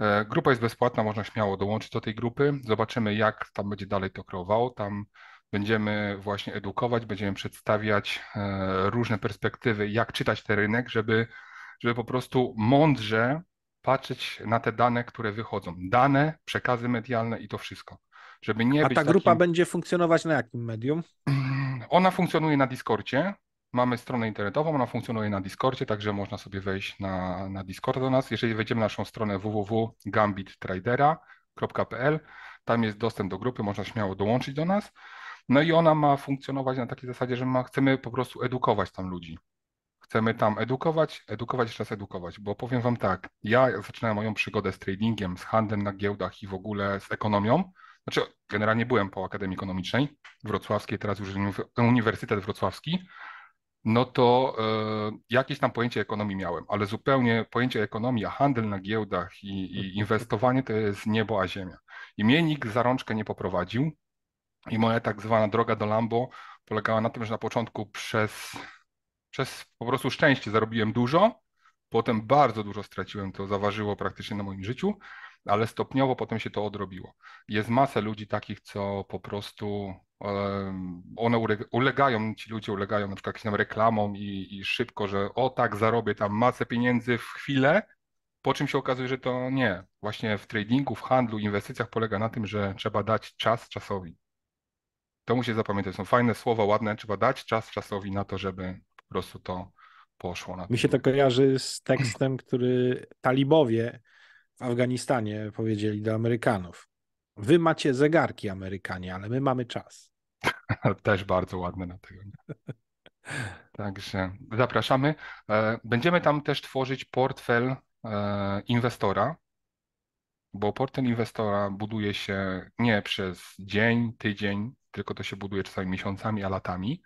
E, grupa jest bezpłatna, można śmiało dołączyć do tej grupy. Zobaczymy, jak tam będzie dalej to kreowało. Tam będziemy właśnie edukować, będziemy przedstawiać e, różne perspektywy, jak czytać ten rynek, żeby, żeby po prostu mądrze patrzeć na te dane, które wychodzą. Dane, przekazy medialne i to wszystko. Żeby nie A ta grupa takim...
będzie funkcjonować na jakim medium?
Ona funkcjonuje na Discordzie, Mamy stronę internetową, ona funkcjonuje na Discordzie, także można sobie wejść na, na Discord do nas. Jeżeli wejdziemy na naszą stronę www.gambittradera.pl, tam jest dostęp do grupy, można śmiało dołączyć do nas. No i ona ma funkcjonować na takiej zasadzie, że ma, chcemy po prostu edukować tam ludzi. Chcemy tam edukować, edukować, jeszcze raz edukować, bo powiem Wam tak, ja zaczynałem moją przygodę z tradingiem, z handlem na giełdach i w ogóle z ekonomią. Znaczy, generalnie byłem po Akademii Ekonomicznej Wrocławskiej, teraz już Uniwersytet Wrocławski no to e, jakieś tam pojęcie ekonomii miałem, ale zupełnie pojęcie ekonomii, a handel na giełdach i, i, mhm. inwestowanie to jest niebo a ziemia. I mnie nikt za rączkę nie poprowadził i moja tak zwana droga do Lambo polegała na tym, że na początku przez, przez po prostu szczęście zarobiłem dużo, potem bardzo dużo straciłem, to zaważyło praktycznie na moim życiu, ale stopniowo potem się to odrobiło. Jest masę ludzi takich, co po prostu one ulegają, ci ludzie ulegają na przykład jakimś tam reklamom i, i szybko, że o tak, zarobię tam masę pieniędzy w chwilę, po czym się okazuje, że to nie. Właśnie w tradingu, w handlu, inwestycjach polega na tym, że trzeba dać czas czasowi. To musi zapamiętać. Są fajne słowa, ładne. Trzeba dać czas czasowi na to, żeby po prostu to poszło. Na Mi się to
kojarzy z tekstem, który talibowie w Afganistanie powiedzieli do Amerykanów. Wy macie zegarki Amerykanie, ale my mamy czas.
Też bardzo ładne na tego. Także zapraszamy. E, będziemy tam też tworzyć portfel e, inwestora, bo portfel inwestora buduje się nie przez dzień, tydzień, tylko to się buduje czasami miesiącami, a latami.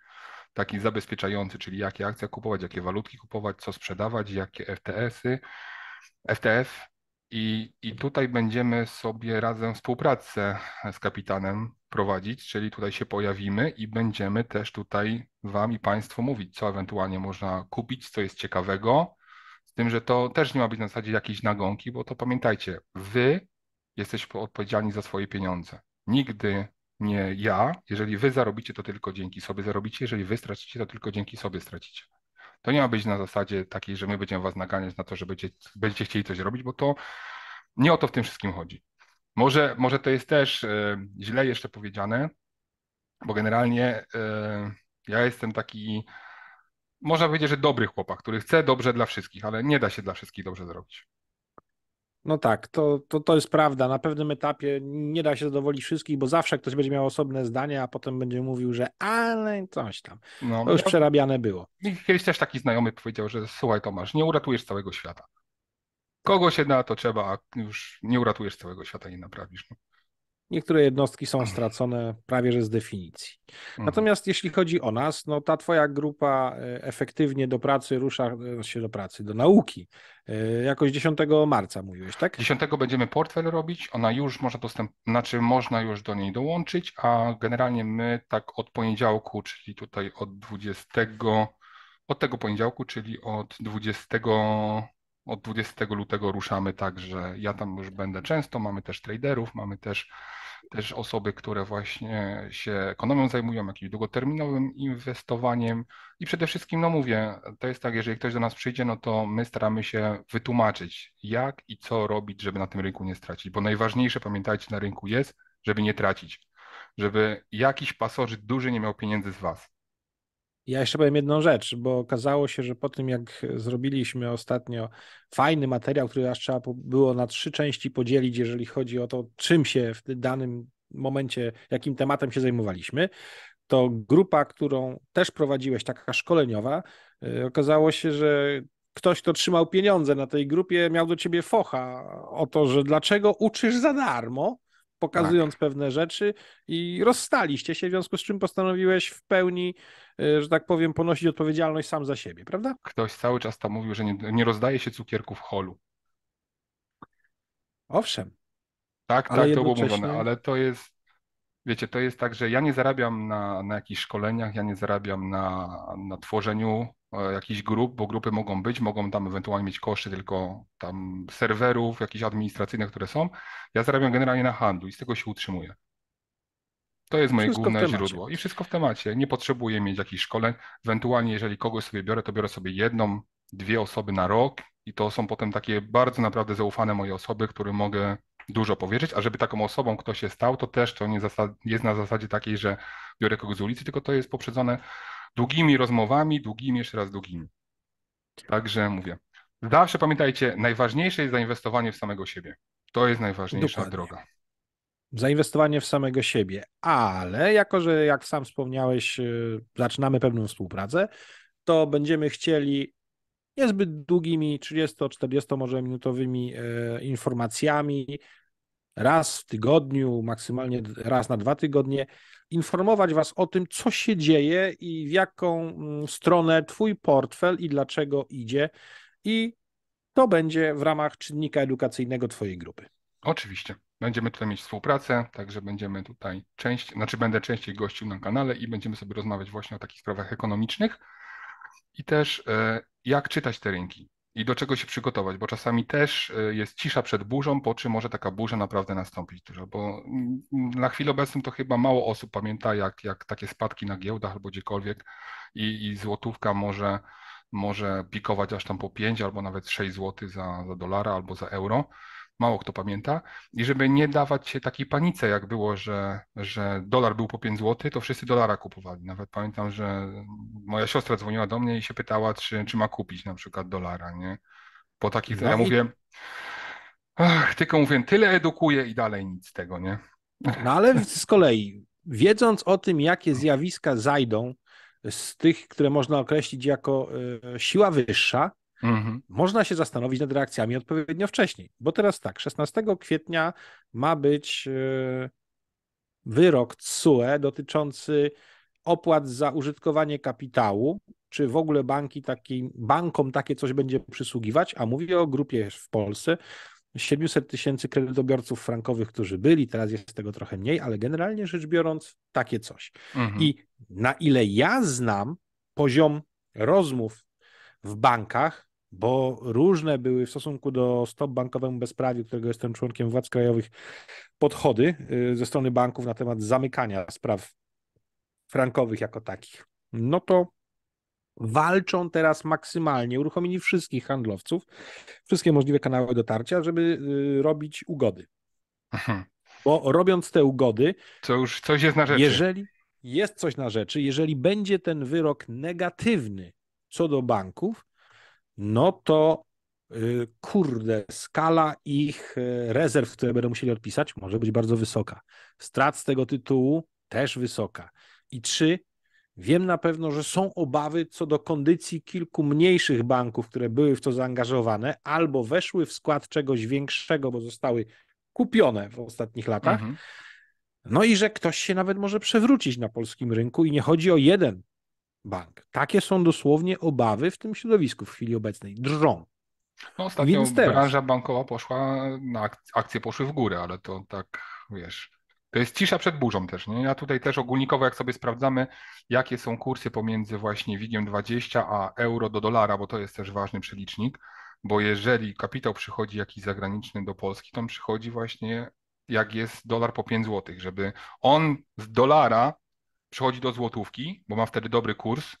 Taki zabezpieczający, czyli jakie akcje kupować, jakie walutki kupować, co sprzedawać, jakie FTS-y, FTF, i, I tutaj będziemy sobie razem współpracę z kapitanem prowadzić, czyli tutaj się pojawimy i będziemy też tutaj Wam i Państwu mówić, co ewentualnie można kupić, co jest ciekawego. Z tym, że to też nie ma być na zasadzie jakiejś nagonki, bo to pamiętajcie, Wy jesteście odpowiedzialni za swoje pieniądze. Nigdy nie ja. Jeżeli Wy zarobicie, to tylko dzięki sobie zarobicie. Jeżeli Wy stracicie, to tylko dzięki sobie stracicie. To nie ma być na zasadzie takiej, że my będziemy was naganiać na to, że będziecie, będziecie chcieli coś robić, bo to nie o to w tym wszystkim chodzi. Może, może to jest też e, źle jeszcze powiedziane, bo generalnie e, ja jestem taki, można powiedzieć, że dobry chłopak, który chce dobrze dla wszystkich, ale nie da się dla wszystkich dobrze zrobić.
No tak, to, to, to jest prawda. Na pewnym etapie nie da się zadowolić wszystkich, bo zawsze ktoś będzie miał osobne zdanie, a potem będzie mówił, że ale coś tam. No, to już ja... przerabiane było.
Kiedyś też taki znajomy powiedział, że słuchaj Tomasz, nie uratujesz całego świata. Kogoś da, to trzeba, a już nie uratujesz całego świata, nie naprawisz. No.
Niektóre jednostki są stracone prawie że z definicji. Mhm. Natomiast jeśli chodzi o nas, no ta twoja grupa e, efektywnie do pracy rusza się e, znaczy do pracy, do nauki. E, jakoś 10 marca
mówiłeś, tak? 10 będziemy portfel robić, ona już może dostęp, znaczy można już do niej dołączyć, a generalnie my tak od poniedziałku, czyli tutaj od 20, od tego poniedziałku, czyli od 20 od 20 lutego ruszamy, także ja tam już będę często. Mamy też traderów, mamy też też osoby, które właśnie się ekonomią zajmują, jakimś długoterminowym inwestowaniem i przede wszystkim, no mówię, to jest tak, jeżeli ktoś do nas przyjdzie, no to my staramy się wytłumaczyć, jak i co robić, żeby na tym rynku nie stracić, bo najważniejsze, pamiętajcie, na rynku jest, żeby nie tracić, żeby jakiś pasożyt duży nie miał pieniędzy z Was.
Ja jeszcze powiem jedną rzecz, bo okazało się, że po tym jak zrobiliśmy ostatnio fajny materiał, który aż trzeba było na trzy części podzielić, jeżeli chodzi o to, czym się w danym momencie, jakim tematem się zajmowaliśmy, to grupa, którą też prowadziłeś, taka szkoleniowa, y, okazało się, że ktoś, kto trzymał pieniądze na tej grupie, miał do ciebie focha o to, że dlaczego uczysz za darmo, pokazując tak. pewne rzeczy i rozstaliście się, w związku z czym postanowiłeś w pełni, e, że tak powiem, ponosić odpowiedzialność sam za siebie, prawda?
Ktoś cały czas tam mówił, że nie, nie rozdaje się cukierków w holu.
Owszem. Tak, tak, to było mówione, ale
to jest wiecie, to jest tak, że ja nie zarabiam na, na jakichś szkoleniach, ja nie zarabiam na, na tworzeniu e, jakichś grup, bo grupy mogą być, mogą tam ewentualnie mieć koszty tylko tam serwerów, jakichś administracyjnych, które są. Ja zarabiam generalnie na handlu i z tego się utrzymuję. To jest moje wszystko główne źródło i wszystko w temacie. Nie potrzebuję mieć jakichś szkoleń. Ewentualnie, jeżeli kogoś sobie biorę, to biorę sobie jedną, dwie osoby na rok i to są potem takie bardzo naprawdę zaufane moje osoby, które mogę dużo powierzyć, a żeby taką osobą ktoś się stał, to też to nie jest na zasadzie takiej, że biorę kogoś z ulicy, tylko to jest poprzedzone długimi rozmowami, długimi, jeszcze raz długimi. Także mówię, zawsze pamiętajcie, najważniejsze jest zainwestowanie w samego siebie. To jest najważniejsza Dokładnie. droga.
Zainwestowanie w samego siebie, ale jako, że jak sam wspomniałeś, y, zaczynamy pewną współpracę, to będziemy chcieli niezbyt długimi 30-40 może minutowymi e, informacjami raz w tygodniu, maksymalnie raz na dwa tygodnie, informować Was o tym, co się dzieje i w jaką mm, stronę Twój portfel i dlaczego idzie. I to będzie w ramach czynnika edukacyjnego Twojej grupy.
Oczywiście. Będziemy tutaj mieć współpracę, także będziemy tutaj część, znaczy będę częściej gościł na kanale i będziemy sobie rozmawiać właśnie o takich sprawach ekonomicznych i też e, jak czytać te rynki i do czego się przygotować, bo czasami też e, jest cisza przed burzą, po czym może taka burza naprawdę nastąpić dużo, bo mm, na chwilę obecną to chyba mało osób pamięta, jak, jak takie spadki na giełdach albo gdziekolwiek i, i złotówka może, może pikować aż tam po 5 albo nawet 6 zł za, za dolara albo za euro mało kto pamięta, i żeby nie dawać się takiej panice, jak było, że, że dolar był po 5 zł, to wszyscy dolara kupowali. Nawet pamiętam, że moja siostra dzwoniła do mnie i się pytała, czy, czy ma kupić na przykład dolara, nie? Po takich, no ja i... mówię,
ach, tylko mówię, tyle edukuję i dalej nic z tego, nie? No ale z kolei, wiedząc o tym, jakie no. zjawiska zajdą z tych, które można określić jako e, siła wyższa, Mhm. Można się zastanowić nad reakcjami odpowiednio wcześniej, bo teraz tak, 16 kwietnia ma być e, wyrok CUE dotyczący opłat za użytkowanie kapitału, czy w ogóle banki taki, bankom takie coś będzie przysługiwać, a mówię o grupie w Polsce 700 tysięcy kredytobiorców frankowych, którzy byli, teraz jest tego trochę mniej, ale generalnie rzecz biorąc takie coś. Mhm. I na ile ja znam poziom rozmów w bankach, bo różne były w stosunku do stop bankowemu bezprawiu, którego jestem członkiem władz krajowych, podchody y, ze strony banków na temat zamykania spraw frankowych jako takich. No to walczą teraz maksymalnie, uruchomili wszystkich handlowców, wszystkie możliwe kanały dotarcia, żeby y, robić ugody. Aha. Mhm. Bo robiąc te ugody, to już coś jest na rzeczy. Jeżeli jest coś na rzeczy, jeżeli będzie ten wyrok negatywny co do banków, no to y, kurde, skala ich y, rezerw, które będą musieli odpisać, może być bardzo wysoka. Strat z tego tytułu też wysoka. I trzy, wiem na pewno, że są obawy co do kondycji kilku mniejszych banków, które były w to zaangażowane, albo weszły w skład czegoś większego, bo zostały kupione w ostatnich latach. Mhm. No i że ktoś się nawet może przewrócić na polskim rynku i nie chodzi o jeden bank. Takie są dosłownie obawy w tym środowisku w chwili obecnej. Drżą.
No ostatnio Więc teraz... branża
bankowa poszła, na akcje poszły w górę, ale to tak, wiesz,
to jest cisza przed burzą też. Nie? Ja tutaj też ogólnikowo, jak sobie sprawdzamy, jakie są kursy pomiędzy właśnie WIGiem 20 a euro do dolara, bo to jest też ważny przelicznik, bo jeżeli kapitał przychodzi jakiś zagraniczny do Polski, to on przychodzi właśnie jak jest dolar po 5 zł, żeby on z dolara przychodzi do złotówki, bo ma wtedy dobry kurs,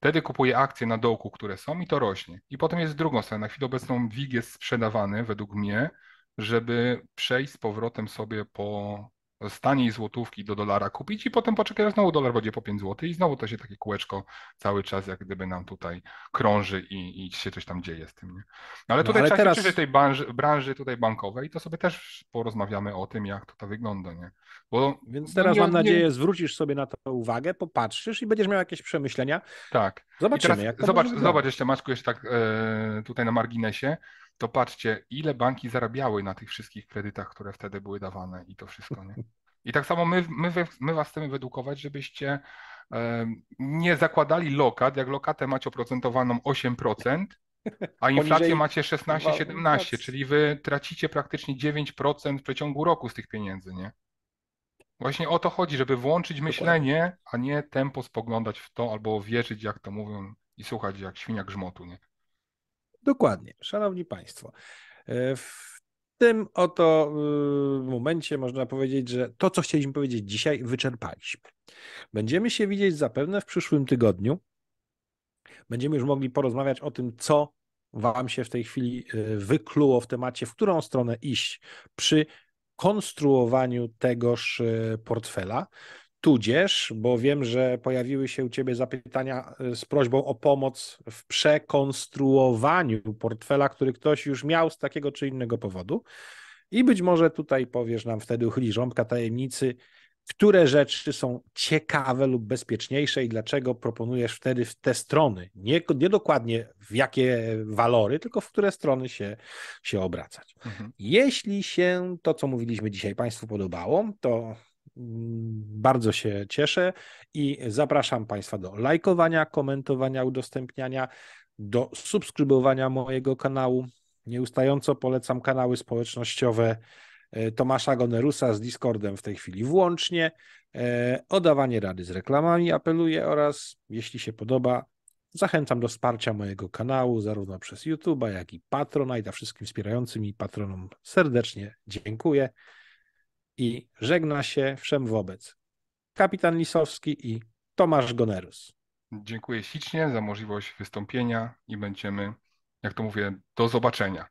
wtedy kupuje akcje na dołku, które są i to rośnie. I potem jest z drugą stronę. Na chwilę obecną WIG jest sprzedawany według mnie, żeby przejść z powrotem sobie po, z taniej złotówki do dolara kupić i potem poczekać, znowu dolar będzie po 5 zł i znowu to się takie kółeczko cały czas jak gdyby nam tutaj krąży i, i się coś tam dzieje z tym. Nie? No ale no, tutaj no, ale trzeba teraz... się tej branży, branży tutaj bankowej to sobie też porozmawiamy o tym, jak to, to wygląda. Nie? Bo, Więc no teraz nie, mam nadzieję, nie...
zwrócisz sobie na to uwagę, popatrzysz i będziesz miał jakieś przemyślenia. Tak. Zobaczymy. Teraz, jak to zobacz, zobacz
jeszcze Maczku, jeszcze tak e, tutaj na marginesie, to patrzcie, ile banki zarabiały na tych wszystkich kredytach, które wtedy były dawane i to wszystko, nie? I tak samo my, my, my was chcemy wyedukować, żebyście nie zakładali lokat, jak lokatę macie oprocentowaną 8%, a inflację macie 16-17, czyli wy tracicie praktycznie 9% w przeciągu roku z tych pieniędzy, nie? Właśnie o to chodzi, żeby włączyć myślenie, a nie tempo spoglądać w to albo wierzyć, jak to mówią, i słuchać jak świnia grzmotu, nie?
Dokładnie. Szanowni Państwo, e, w tym oto y, momencie można powiedzieć, że to, co chcieliśmy powiedzieć dzisiaj, wyczerpaliśmy. Będziemy się widzieć zapewne w przyszłym tygodniu. Będziemy już mogli porozmawiać o tym, co Wam się w tej chwili y, wykluło w temacie, w którą stronę iść przy konstruowaniu tegoż y, portfela tudzież, bo wiem, że pojawiły się u Ciebie zapytania y, z prośbą o pomoc w przekonstruowaniu portfela, który ktoś już miał z takiego czy innego powodu. I być może tutaj powiesz nam wtedy, uchyli rząbka tajemnicy, które rzeczy są ciekawe lub bezpieczniejsze i dlaczego proponujesz wtedy w te strony, nie, nie dokładnie w jakie walory, tylko w które strony się, się obracać. Mhm. Jeśli się to, co mówiliśmy dzisiaj Państwu podobało, to bardzo się cieszę i zapraszam Państwa do lajkowania, komentowania, udostępniania, do subskrybowania mojego kanału. Nieustająco polecam kanały społecznościowe e, Tomasza Gonerusa z Discordem w tej chwili włącznie. E, o dawanie rady z reklamami apeluję oraz, jeśli się podoba, Zachęcam do wsparcia mojego kanału, zarówno przez YouTube'a, jak i Patronite, a wszystkim wspierającym i patronom serdecznie dziękuję i żegna się wszem wobec. Kapitan Lisowski i Tomasz Gonerus.
Dziękuję ślicznie za możliwość wystąpienia i będziemy, jak to mówię, do zobaczenia.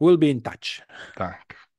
We'll be in touch. Tak.